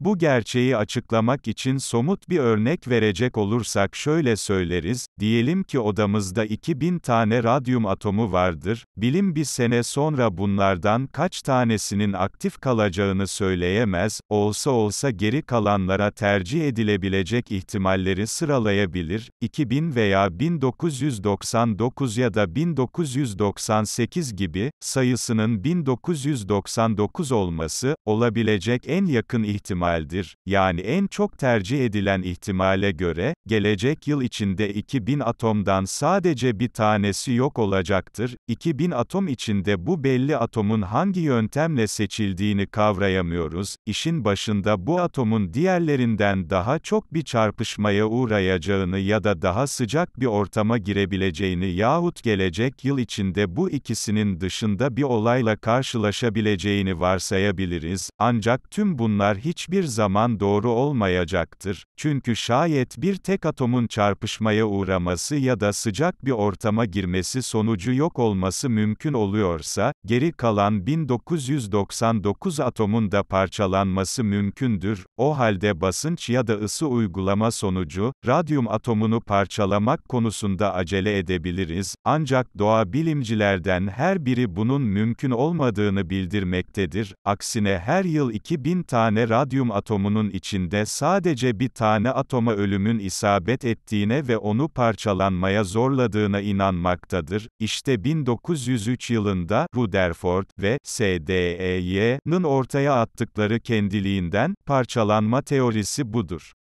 Bu gerçeği açıklamak için somut bir örnek verecek olursak şöyle söyleriz, diyelim ki odamızda 2000 tane radyum atomu vardır, bilim bir sene sonra bunlardan kaç tanesinin aktif kalacağını söyleyemez, olsa olsa geri kalanlara tercih edilebilecek ihtimalleri sıralayabilir, 2000 veya 1999 ya da 1998 gibi, sayısının 1999 olması, olabilecek en yakın ihtimal ihtimaldir, yani en çok tercih edilen ihtimale göre, gelecek yıl içinde 2000 atomdan sadece bir tanesi yok olacaktır, 2000 atom içinde bu belli atomun hangi yöntemle seçildiğini kavrayamıyoruz, işin başında bu atomun diğerlerinden daha çok bir çarpışmaya uğrayacağını ya da daha sıcak bir ortama girebileceğini yahut gelecek yıl içinde bu ikisinin dışında bir olayla karşılaşabileceğini varsayabiliriz, ancak tüm bunlar hiçbir hiçbir zaman doğru olmayacaktır. Çünkü şayet bir tek atomun çarpışmaya uğraması ya da sıcak bir ortama girmesi sonucu yok olması mümkün oluyorsa, geri kalan 1999 atomun da parçalanması mümkündür. O halde basınç ya da ısı uygulama sonucu, radyum atomunu parçalamak konusunda acele edebiliriz, ancak doğa bilimcilerden her biri bunun mümkün olmadığını bildirmektedir. Aksine her yıl 2000 tane radyum atomunun içinde sadece bir tane atoma ölümün isabet ettiğine ve onu parçalanmaya zorladığına inanmaktadır. İşte 1903 yılında Rutherford ve SDEY'nin ortaya attıkları kendiliğinden parçalanma teorisi budur.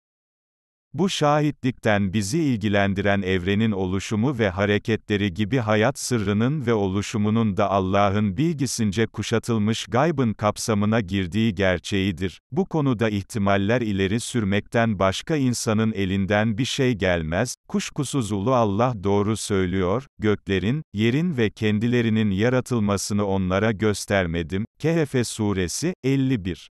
Bu şahitlikten bizi ilgilendiren evrenin oluşumu ve hareketleri gibi hayat sırrının ve oluşumunun da Allah'ın bilgisince kuşatılmış gaybın kapsamına girdiği gerçeğidir. Bu konuda ihtimaller ileri sürmekten başka insanın elinden bir şey gelmez. Kuşkusuz ulu Allah doğru söylüyor. Göklerin, yerin ve kendilerinin yaratılmasını onlara göstermedim. Kehfe suresi 51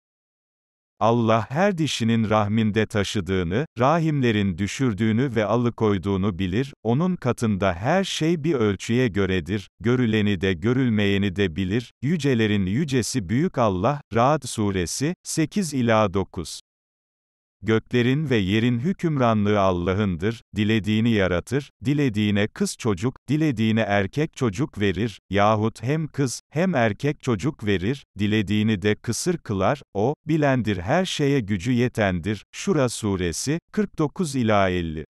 Allah her dişinin rahminde taşıdığını, rahimlerin düşürdüğünü ve alıkoyduğunu bilir, onun katında her şey bir ölçüye göredir, görüleni de görülmeyeni de bilir, yücelerin yücesi büyük Allah, Ra'd suresi, 8-9. ila Göklerin ve yerin hükümranlığı Allah'ındır, dilediğini yaratır, dilediğine kız çocuk, dilediğine erkek çocuk verir, yahut hem kız, hem erkek çocuk verir, dilediğini de kısır kılar, o, bilendir her şeye gücü yetendir. Şura Suresi, 49-50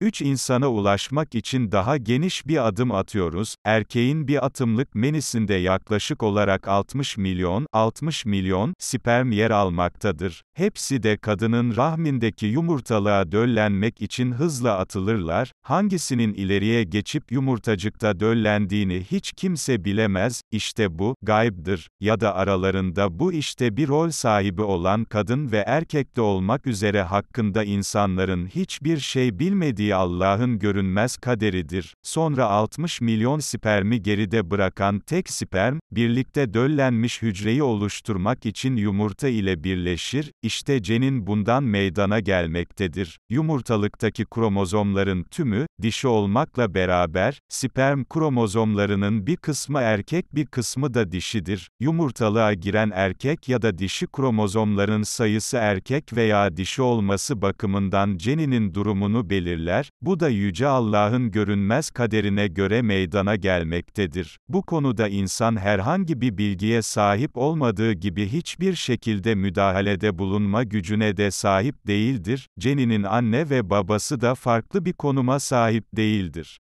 Üç insana ulaşmak için daha geniş bir adım atıyoruz. Erkeğin bir atımlık menisinde yaklaşık olarak 60 milyon, 60 milyon sperm yer almaktadır. Hepsi de kadının rahmindeki yumurtalığa döllenmek için hızla atılırlar. Hangisinin ileriye geçip yumurtacıkta döllendiğini hiç kimse bilemez. İşte bu gaybdır ya da aralarında bu işte bir rol sahibi olan kadın ve erkekte olmak üzere hakkında insanların hiçbir şey bilmediği verdiği Allah'ın görünmez kaderidir. Sonra 60 milyon spermi geride bırakan tek sperm, birlikte döllenmiş hücreyi oluşturmak için yumurta ile birleşir, işte cenin bundan meydana gelmektedir. Yumurtalıktaki kromozomların tümü, dişi olmakla beraber, sperm kromozomlarının bir kısmı erkek bir kısmı da dişidir. Yumurtalığa giren erkek ya da dişi kromozomların sayısı erkek veya dişi olması bakımından ceninin durumunu belirler, eder, bu da Yüce Allah'ın görünmez kaderine göre meydana gelmektedir. Bu konuda insan herhangi bir bilgiye sahip olmadığı gibi hiçbir şekilde müdahalede bulunma gücüne de sahip değildir, Ceninin anne ve babası da farklı bir konuma sahip değildir.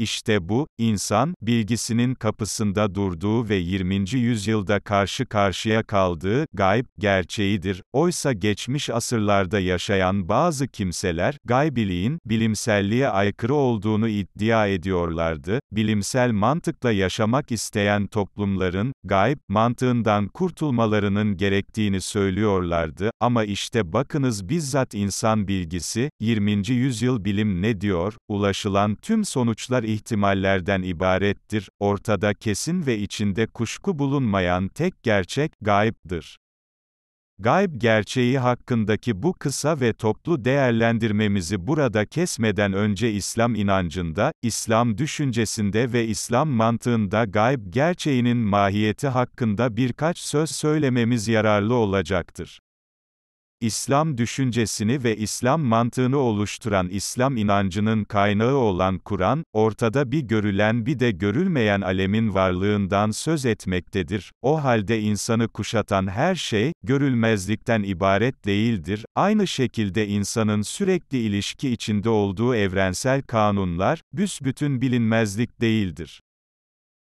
İşte bu, insan, bilgisinin kapısında durduğu ve 20. yüzyılda karşı karşıya kaldığı, gayb, gerçeğidir. Oysa geçmiş asırlarda yaşayan bazı kimseler, gaybiliğin, bilimselliğe aykırı olduğunu iddia ediyorlardı. Bilimsel mantıkla yaşamak isteyen toplumların, gayb, mantığından kurtulmalarının gerektiğini söylüyorlardı. Ama işte bakınız bizzat insan bilgisi, 20. yüzyıl bilim ne diyor, ulaşılan tüm sonuçlar ihtimallerden ibarettir, ortada kesin ve içinde kuşku bulunmayan tek gerçek, gayiptir. Gayb gerçeği hakkındaki bu kısa ve toplu değerlendirmemizi burada kesmeden önce İslam inancında, İslam düşüncesinde ve İslam mantığında gayb gerçeğinin mahiyeti hakkında birkaç söz söylememiz yararlı olacaktır. İslam düşüncesini ve İslam mantığını oluşturan İslam inancının kaynağı olan Kur'an, ortada bir görülen bir de görülmeyen alemin varlığından söz etmektedir. O halde insanı kuşatan her şey, görülmezlikten ibaret değildir. Aynı şekilde insanın sürekli ilişki içinde olduğu evrensel kanunlar, büsbütün bilinmezlik değildir.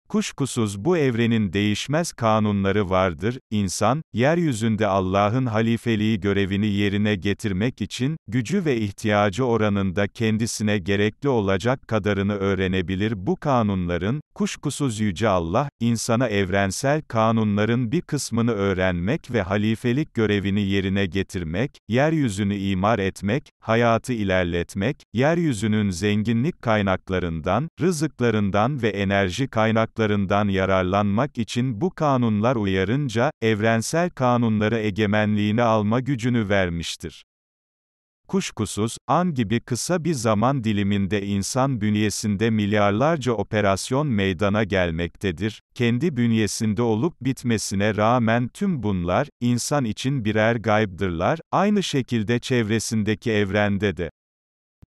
Kuşkusuz bu evrenin değişmez kanunları vardır, insan, yeryüzünde Allah'ın halifeliği görevini yerine getirmek için, gücü ve ihtiyacı oranında kendisine gerekli olacak kadarını öğrenebilir bu kanunların, kuşkusuz Yüce Allah, insana evrensel kanunların bir kısmını öğrenmek ve halifelik görevini yerine getirmek, yeryüzünü imar etmek, hayatı ilerletmek, yeryüzünün zenginlik kaynaklarından, rızıklarından ve enerji kaynaklarından, haklarından yararlanmak için bu kanunlar uyarınca, evrensel kanunlara egemenliğini alma gücünü vermiştir. Kuşkusuz, an gibi kısa bir zaman diliminde insan bünyesinde milyarlarca operasyon meydana gelmektedir, kendi bünyesinde olup bitmesine rağmen tüm bunlar, insan için birer gaybdırlar, aynı şekilde çevresindeki evrende de.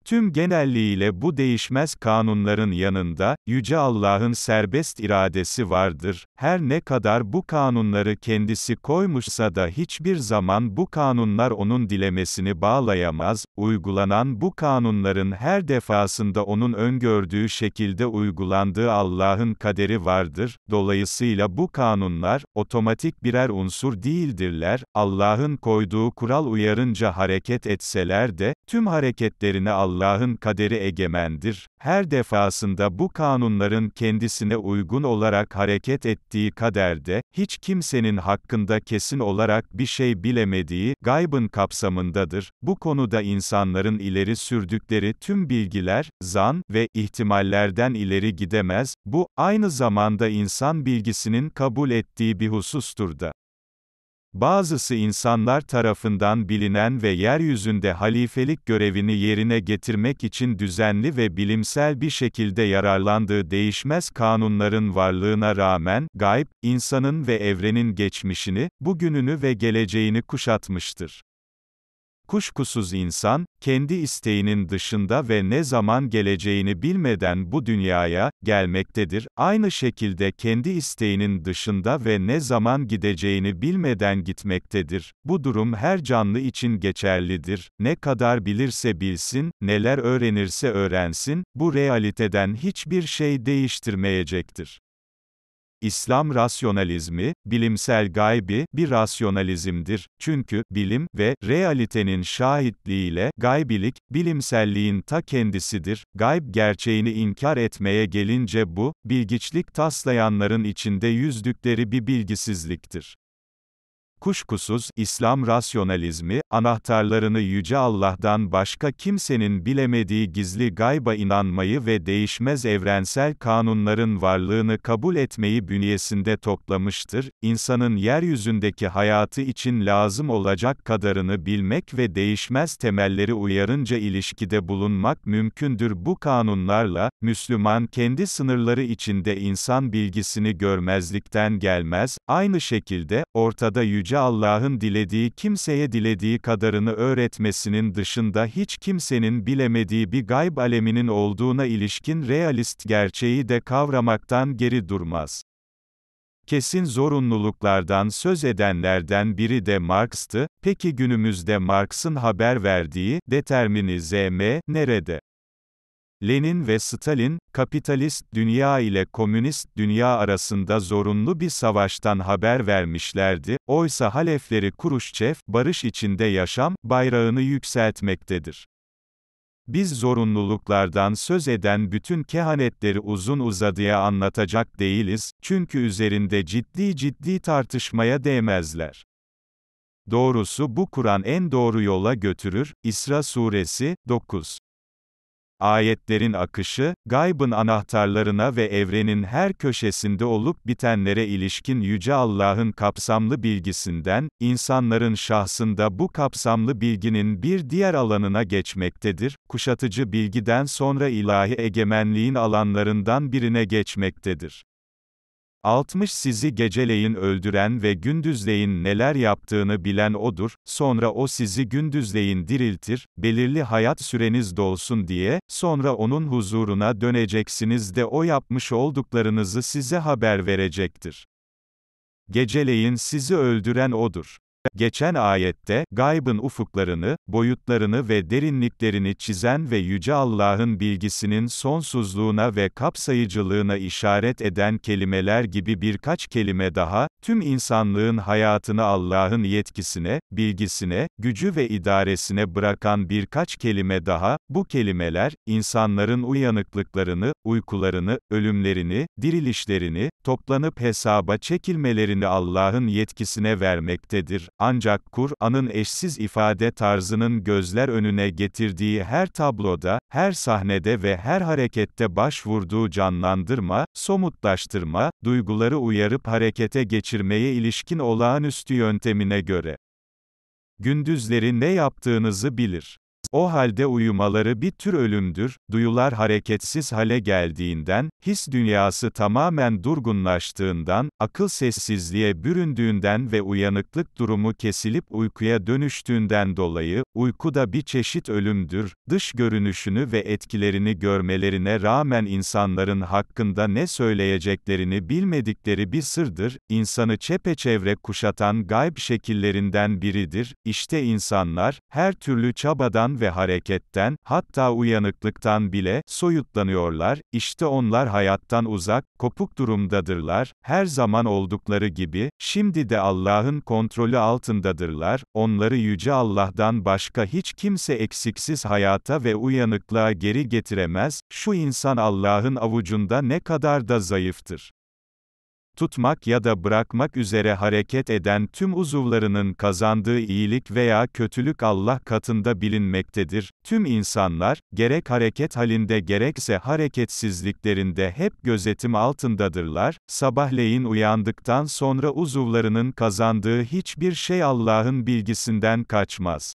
Tüm genelliğiyle bu değişmez kanunların yanında, Yüce Allah'ın serbest iradesi vardır, her ne kadar bu kanunları kendisi koymuşsa da hiçbir zaman bu kanunlar onun dilemesini bağlayamaz, uygulanan bu kanunların her defasında onun öngördüğü şekilde uygulandığı Allah'ın kaderi vardır, dolayısıyla bu kanunlar, otomatik birer unsur değildirler, Allah'ın koyduğu kural uyarınca hareket etseler de, tüm hareketlerini Allah Allah'ın kaderi egemendir. Her defasında bu kanunların kendisine uygun olarak hareket ettiği kaderde, hiç kimsenin hakkında kesin olarak bir şey bilemediği, gaybın kapsamındadır. Bu konuda insanların ileri sürdükleri tüm bilgiler, zan ve ihtimallerden ileri gidemez, bu, aynı zamanda insan bilgisinin kabul ettiği bir husustur da. Bazısı insanlar tarafından bilinen ve yeryüzünde halifelik görevini yerine getirmek için düzenli ve bilimsel bir şekilde yararlandığı değişmez kanunların varlığına rağmen, gayb, insanın ve evrenin geçmişini, bugününü ve geleceğini kuşatmıştır. Kuşkusuz insan, kendi isteğinin dışında ve ne zaman geleceğini bilmeden bu dünyaya gelmektedir. Aynı şekilde kendi isteğinin dışında ve ne zaman gideceğini bilmeden gitmektedir. Bu durum her canlı için geçerlidir. Ne kadar bilirse bilsin, neler öğrenirse öğrensin, bu realiteden hiçbir şey değiştirmeyecektir. İslam rasyonalizmi, bilimsel gaybi bir rasyonalizmdir. Çünkü bilim ve realitenin şahitliğiyle gaybilik, bilimselliğin ta kendisidir. Gayb gerçeğini inkar etmeye gelince bu, bilgiçlik taslayanların içinde yüzdükleri bir bilgisizliktir. Kuşkusuz, İslam rasyonalizmi, anahtarlarını Yüce Allah'tan başka kimsenin bilemediği gizli gayba inanmayı ve değişmez evrensel kanunların varlığını kabul etmeyi bünyesinde toplamıştır, insanın yeryüzündeki hayatı için lazım olacak kadarını bilmek ve değişmez temelleri uyarınca ilişkide bulunmak mümkündür bu kanunlarla, Müslüman kendi sınırları içinde insan bilgisini görmezlikten gelmez, aynı şekilde, ortada yüce Yüce Allah'ın dilediği kimseye dilediği kadarını öğretmesinin dışında hiç kimsenin bilemediği bir gayb aleminin olduğuna ilişkin realist gerçeği de kavramaktan geri durmaz. Kesin zorunluluklardan söz edenlerden biri de Marx'tı, peki günümüzde Marx'ın haber verdiği, determinizm, nerede? Lenin ve Stalin, kapitalist dünya ile komünist dünya arasında zorunlu bir savaştan haber vermişlerdi, oysa halefleri Kuruşçev, barış içinde yaşam, bayrağını yükseltmektedir. Biz zorunluluklardan söz eden bütün kehanetleri uzun uzadıya anlatacak değiliz, çünkü üzerinde ciddi ciddi tartışmaya değmezler. Doğrusu bu Kur'an en doğru yola götürür, İsra Suresi, 9. Ayetlerin akışı, gaybın anahtarlarına ve evrenin her köşesinde olup bitenlere ilişkin Yüce Allah'ın kapsamlı bilgisinden, insanların şahsında bu kapsamlı bilginin bir diğer alanına geçmektedir, kuşatıcı bilgiden sonra ilahi egemenliğin alanlarından birine geçmektedir. 60 sizi geceleyin öldüren ve gündüzleyin neler yaptığını bilen odur, sonra o sizi gündüzleyin diriltir, belirli hayat süreniz dolsun diye, sonra onun huzuruna döneceksiniz de o yapmış olduklarınızı size haber verecektir. Geceleyin sizi öldüren odur geçen ayette, gaybın ufuklarını, boyutlarını ve derinliklerini çizen ve Yüce Allah'ın bilgisinin sonsuzluğuna ve kapsayıcılığına işaret eden kelimeler gibi birkaç kelime daha, tüm insanlığın hayatını Allah'ın yetkisine, bilgisine, gücü ve idaresine bırakan birkaç kelime daha, bu kelimeler, insanların uyanıklıklarını, uykularını, ölümlerini, dirilişlerini, toplanıp hesaba çekilmelerini Allah'ın yetkisine vermektedir. Ancak Kur'an'ın eşsiz ifade tarzının gözler önüne getirdiği her tabloda, her sahnede ve her harekette başvurduğu canlandırma, somutlaştırma, duyguları uyarıp harekete geçirmeye ilişkin olağanüstü yöntemine göre gündüzleri ne yaptığınızı bilir. O halde uyumaları bir tür ölümdür, duyular hareketsiz hale geldiğinden, his dünyası tamamen durgunlaştığından, akıl sessizliğe büründüğünden ve uyanıklık durumu kesilip uykuya dönüştüğünden dolayı, uyku da bir çeşit ölümdür, dış görünüşünü ve etkilerini görmelerine rağmen insanların hakkında ne söyleyeceklerini bilmedikleri bir sırdır, insanı çepeçevre kuşatan gayb şekillerinden biridir, işte insanlar, her türlü çabadan ve hareketten, hatta uyanıklıktan bile, soyutlanıyorlar, işte onlar hayattan uzak, kopuk durumdadırlar, her zaman oldukları gibi, şimdi de Allah'ın kontrolü altındadırlar, onları Yüce Allah'dan başka hiç kimse eksiksiz hayata ve uyanıklığa geri getiremez, şu insan Allah'ın avucunda ne kadar da zayıftır tutmak ya da bırakmak üzere hareket eden tüm uzuvlarının kazandığı iyilik veya kötülük Allah katında bilinmektedir. Tüm insanlar, gerek hareket halinde gerekse hareketsizliklerinde hep gözetim altındadırlar, sabahleyin uyandıktan sonra uzuvlarının kazandığı hiçbir şey Allah'ın bilgisinden kaçmaz.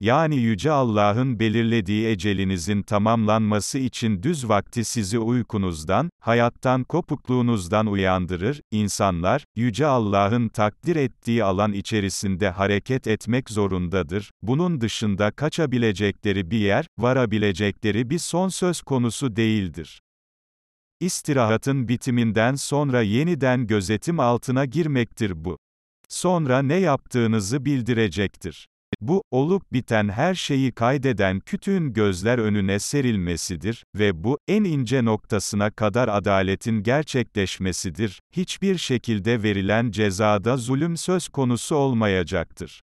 Yani Yüce Allah'ın belirlediği ecelinizin tamamlanması için düz vakti sizi uykunuzdan, hayattan kopukluğunuzdan uyandırır, insanlar, Yüce Allah'ın takdir ettiği alan içerisinde hareket etmek zorundadır, bunun dışında kaçabilecekleri bir yer, varabilecekleri bir son söz konusu değildir. İstirahatın bitiminden sonra yeniden gözetim altına girmektir bu. Sonra ne yaptığınızı bildirecektir bu, olup biten her şeyi kaydeden kütüğün gözler önüne serilmesidir ve bu, en ince noktasına kadar adaletin gerçekleşmesidir, hiçbir şekilde verilen cezada zulüm söz konusu olmayacaktır.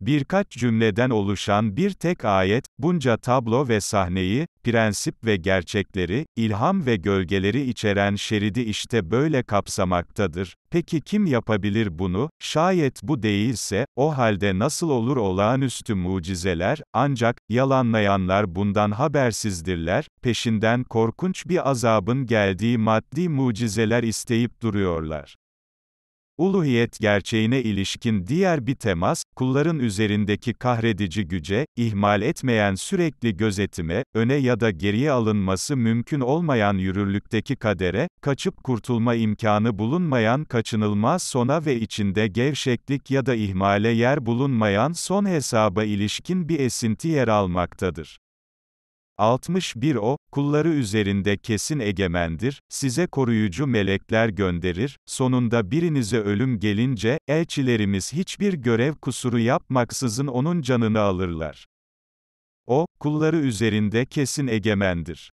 Birkaç cümleden oluşan bir tek ayet, bunca tablo ve sahneyi, prensip ve gerçekleri, ilham ve gölgeleri içeren şeridi işte böyle kapsamaktadır. Peki kim yapabilir bunu? Şayet bu değilse, o halde nasıl olur olağanüstü mucizeler? Ancak, yalanlayanlar bundan habersizdirler, peşinden korkunç bir azabın geldiği maddi mucizeler isteyip duruyorlar. Uluhiyet gerçeğine ilişkin diğer bir temas, kulların üzerindeki kahredici güce, ihmal etmeyen sürekli gözetime, öne ya da geriye alınması mümkün olmayan yürürlükteki kadere, kaçıp kurtulma imkanı bulunmayan kaçınılmaz sona ve içinde gevşeklik ya da ihmale yer bulunmayan son hesaba ilişkin bir esinti yer almaktadır. 61 O, kulları üzerinde kesin egemendir, size koruyucu melekler gönderir, sonunda birinize ölüm gelince, elçilerimiz hiçbir görev kusuru yapmaksızın onun canını alırlar. O, kulları üzerinde kesin egemendir.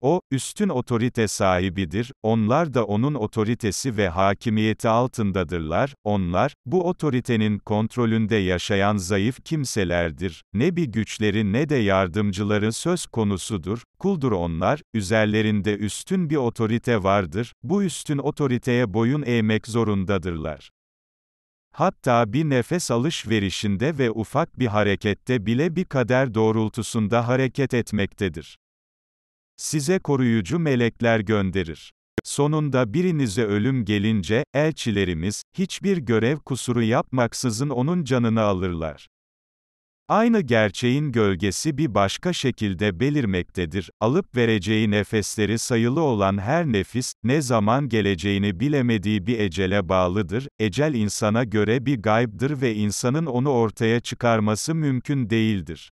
O, üstün otorite sahibidir, onlar da onun otoritesi ve hakimiyeti altındadırlar, onlar, bu otoritenin kontrolünde yaşayan zayıf kimselerdir, ne bir güçleri ne de yardımcıları söz konusudur, kuldur onlar, üzerlerinde üstün bir otorite vardır, bu üstün otoriteye boyun eğmek zorundadırlar. Hatta bir nefes alışverişinde ve ufak bir harekette bile bir kader doğrultusunda hareket etmektedir. Size koruyucu melekler gönderir. Sonunda birinize ölüm gelince, elçilerimiz, hiçbir görev kusuru yapmaksızın onun canını alırlar. Aynı gerçeğin gölgesi bir başka şekilde belirmektedir. Alıp vereceği nefesleri sayılı olan her nefis, ne zaman geleceğini bilemediği bir ecele bağlıdır. Ecel insana göre bir gaybdır ve insanın onu ortaya çıkarması mümkün değildir.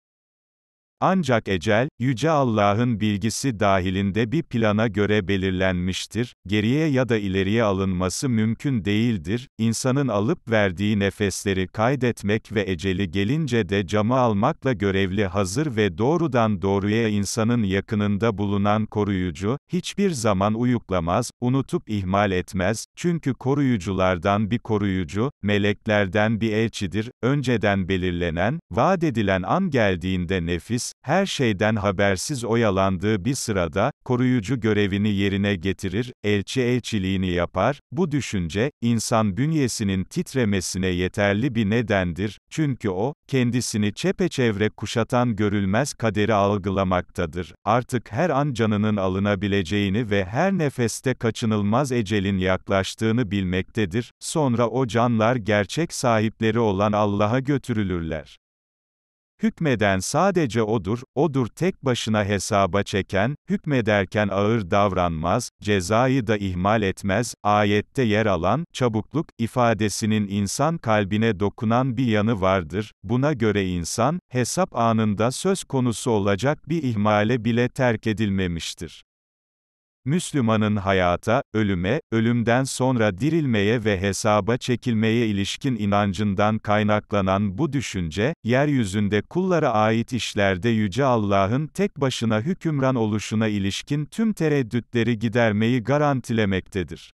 Ancak ecel, Yüce Allah'ın bilgisi dahilinde bir plana göre belirlenmiştir, geriye ya da ileriye alınması mümkün değildir, insanın alıp verdiği nefesleri kaydetmek ve eceli gelince de cama almakla görevli hazır ve doğrudan doğruya insanın yakınında bulunan koruyucu, hiçbir zaman uyuklamaz, unutup ihmal etmez, çünkü koruyuculardan bir koruyucu, meleklerden bir elçidir, önceden belirlenen, vaat edilen an geldiğinde nefis, her şeyden habersiz oyalandığı bir sırada, koruyucu görevini yerine getirir, elçi elçiliğini yapar, bu düşünce, insan bünyesinin titremesine yeterli bir nedendir, çünkü o, kendisini çepeçevre kuşatan görülmez kaderi algılamaktadır. Artık her an canının alınabileceğini ve her nefeste kaçınılmaz ecelin yaklaştığını bilmektedir, sonra o canlar gerçek sahipleri olan Allah'a götürülürler. Hükmeden sadece odur, odur tek başına hesaba çeken, hükmederken ağır davranmaz, cezayı da ihmal etmez, ayette yer alan, çabukluk, ifadesinin insan kalbine dokunan bir yanı vardır, buna göre insan, hesap anında söz konusu olacak bir ihmale bile terk edilmemiştir. Müslümanın hayata, ölüme, ölümden sonra dirilmeye ve hesaba çekilmeye ilişkin inancından kaynaklanan bu düşünce, yeryüzünde kullara ait işlerde Yüce Allah'ın tek başına hükümran oluşuna ilişkin tüm tereddütleri gidermeyi garantilemektedir.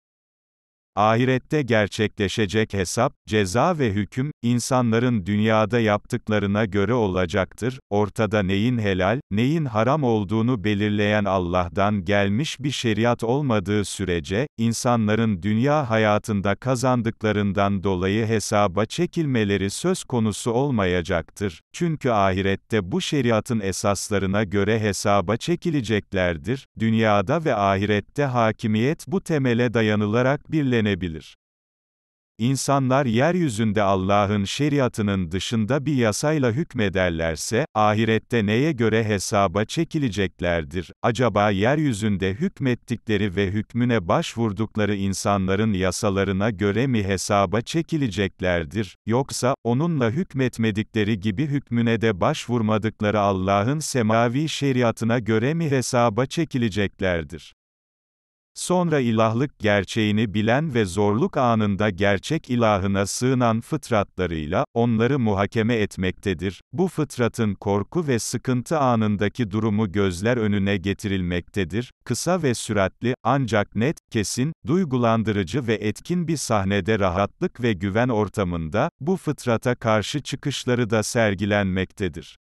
Ahirette gerçekleşecek hesap, ceza ve hüküm, insanların dünyada yaptıklarına göre olacaktır, ortada neyin helal, neyin haram olduğunu belirleyen Allah'tan gelmiş bir şeriat olmadığı sürece, insanların dünya hayatında kazandıklarından dolayı hesaba çekilmeleri söz konusu olmayacaktır. Çünkü ahirette bu şeriatın esaslarına göre hesaba çekileceklerdir, dünyada ve ahirette hakimiyet bu temele dayanılarak birlenecektir dönebilir. İnsanlar yeryüzünde Allah'ın şeriatının dışında bir yasayla hükmederlerse, ahirette neye göre hesaba çekileceklerdir? Acaba yeryüzünde hükmettikleri ve hükmüne başvurdukları insanların yasalarına göre mi hesaba çekileceklerdir? Yoksa, onunla hükmetmedikleri gibi hükmüne de başvurmadıkları Allah'ın semavi şeriatına göre mi hesaba çekileceklerdir? Sonra ilahlık gerçeğini bilen ve zorluk anında gerçek ilahına sığınan fıtratlarıyla, onları muhakeme etmektedir. Bu fıtratın korku ve sıkıntı anındaki durumu gözler önüne getirilmektedir. Kısa ve süratli, ancak net, kesin, duygulandırıcı ve etkin bir sahnede rahatlık ve güven ortamında, bu fıtrata karşı çıkışları da sergilenmektedir.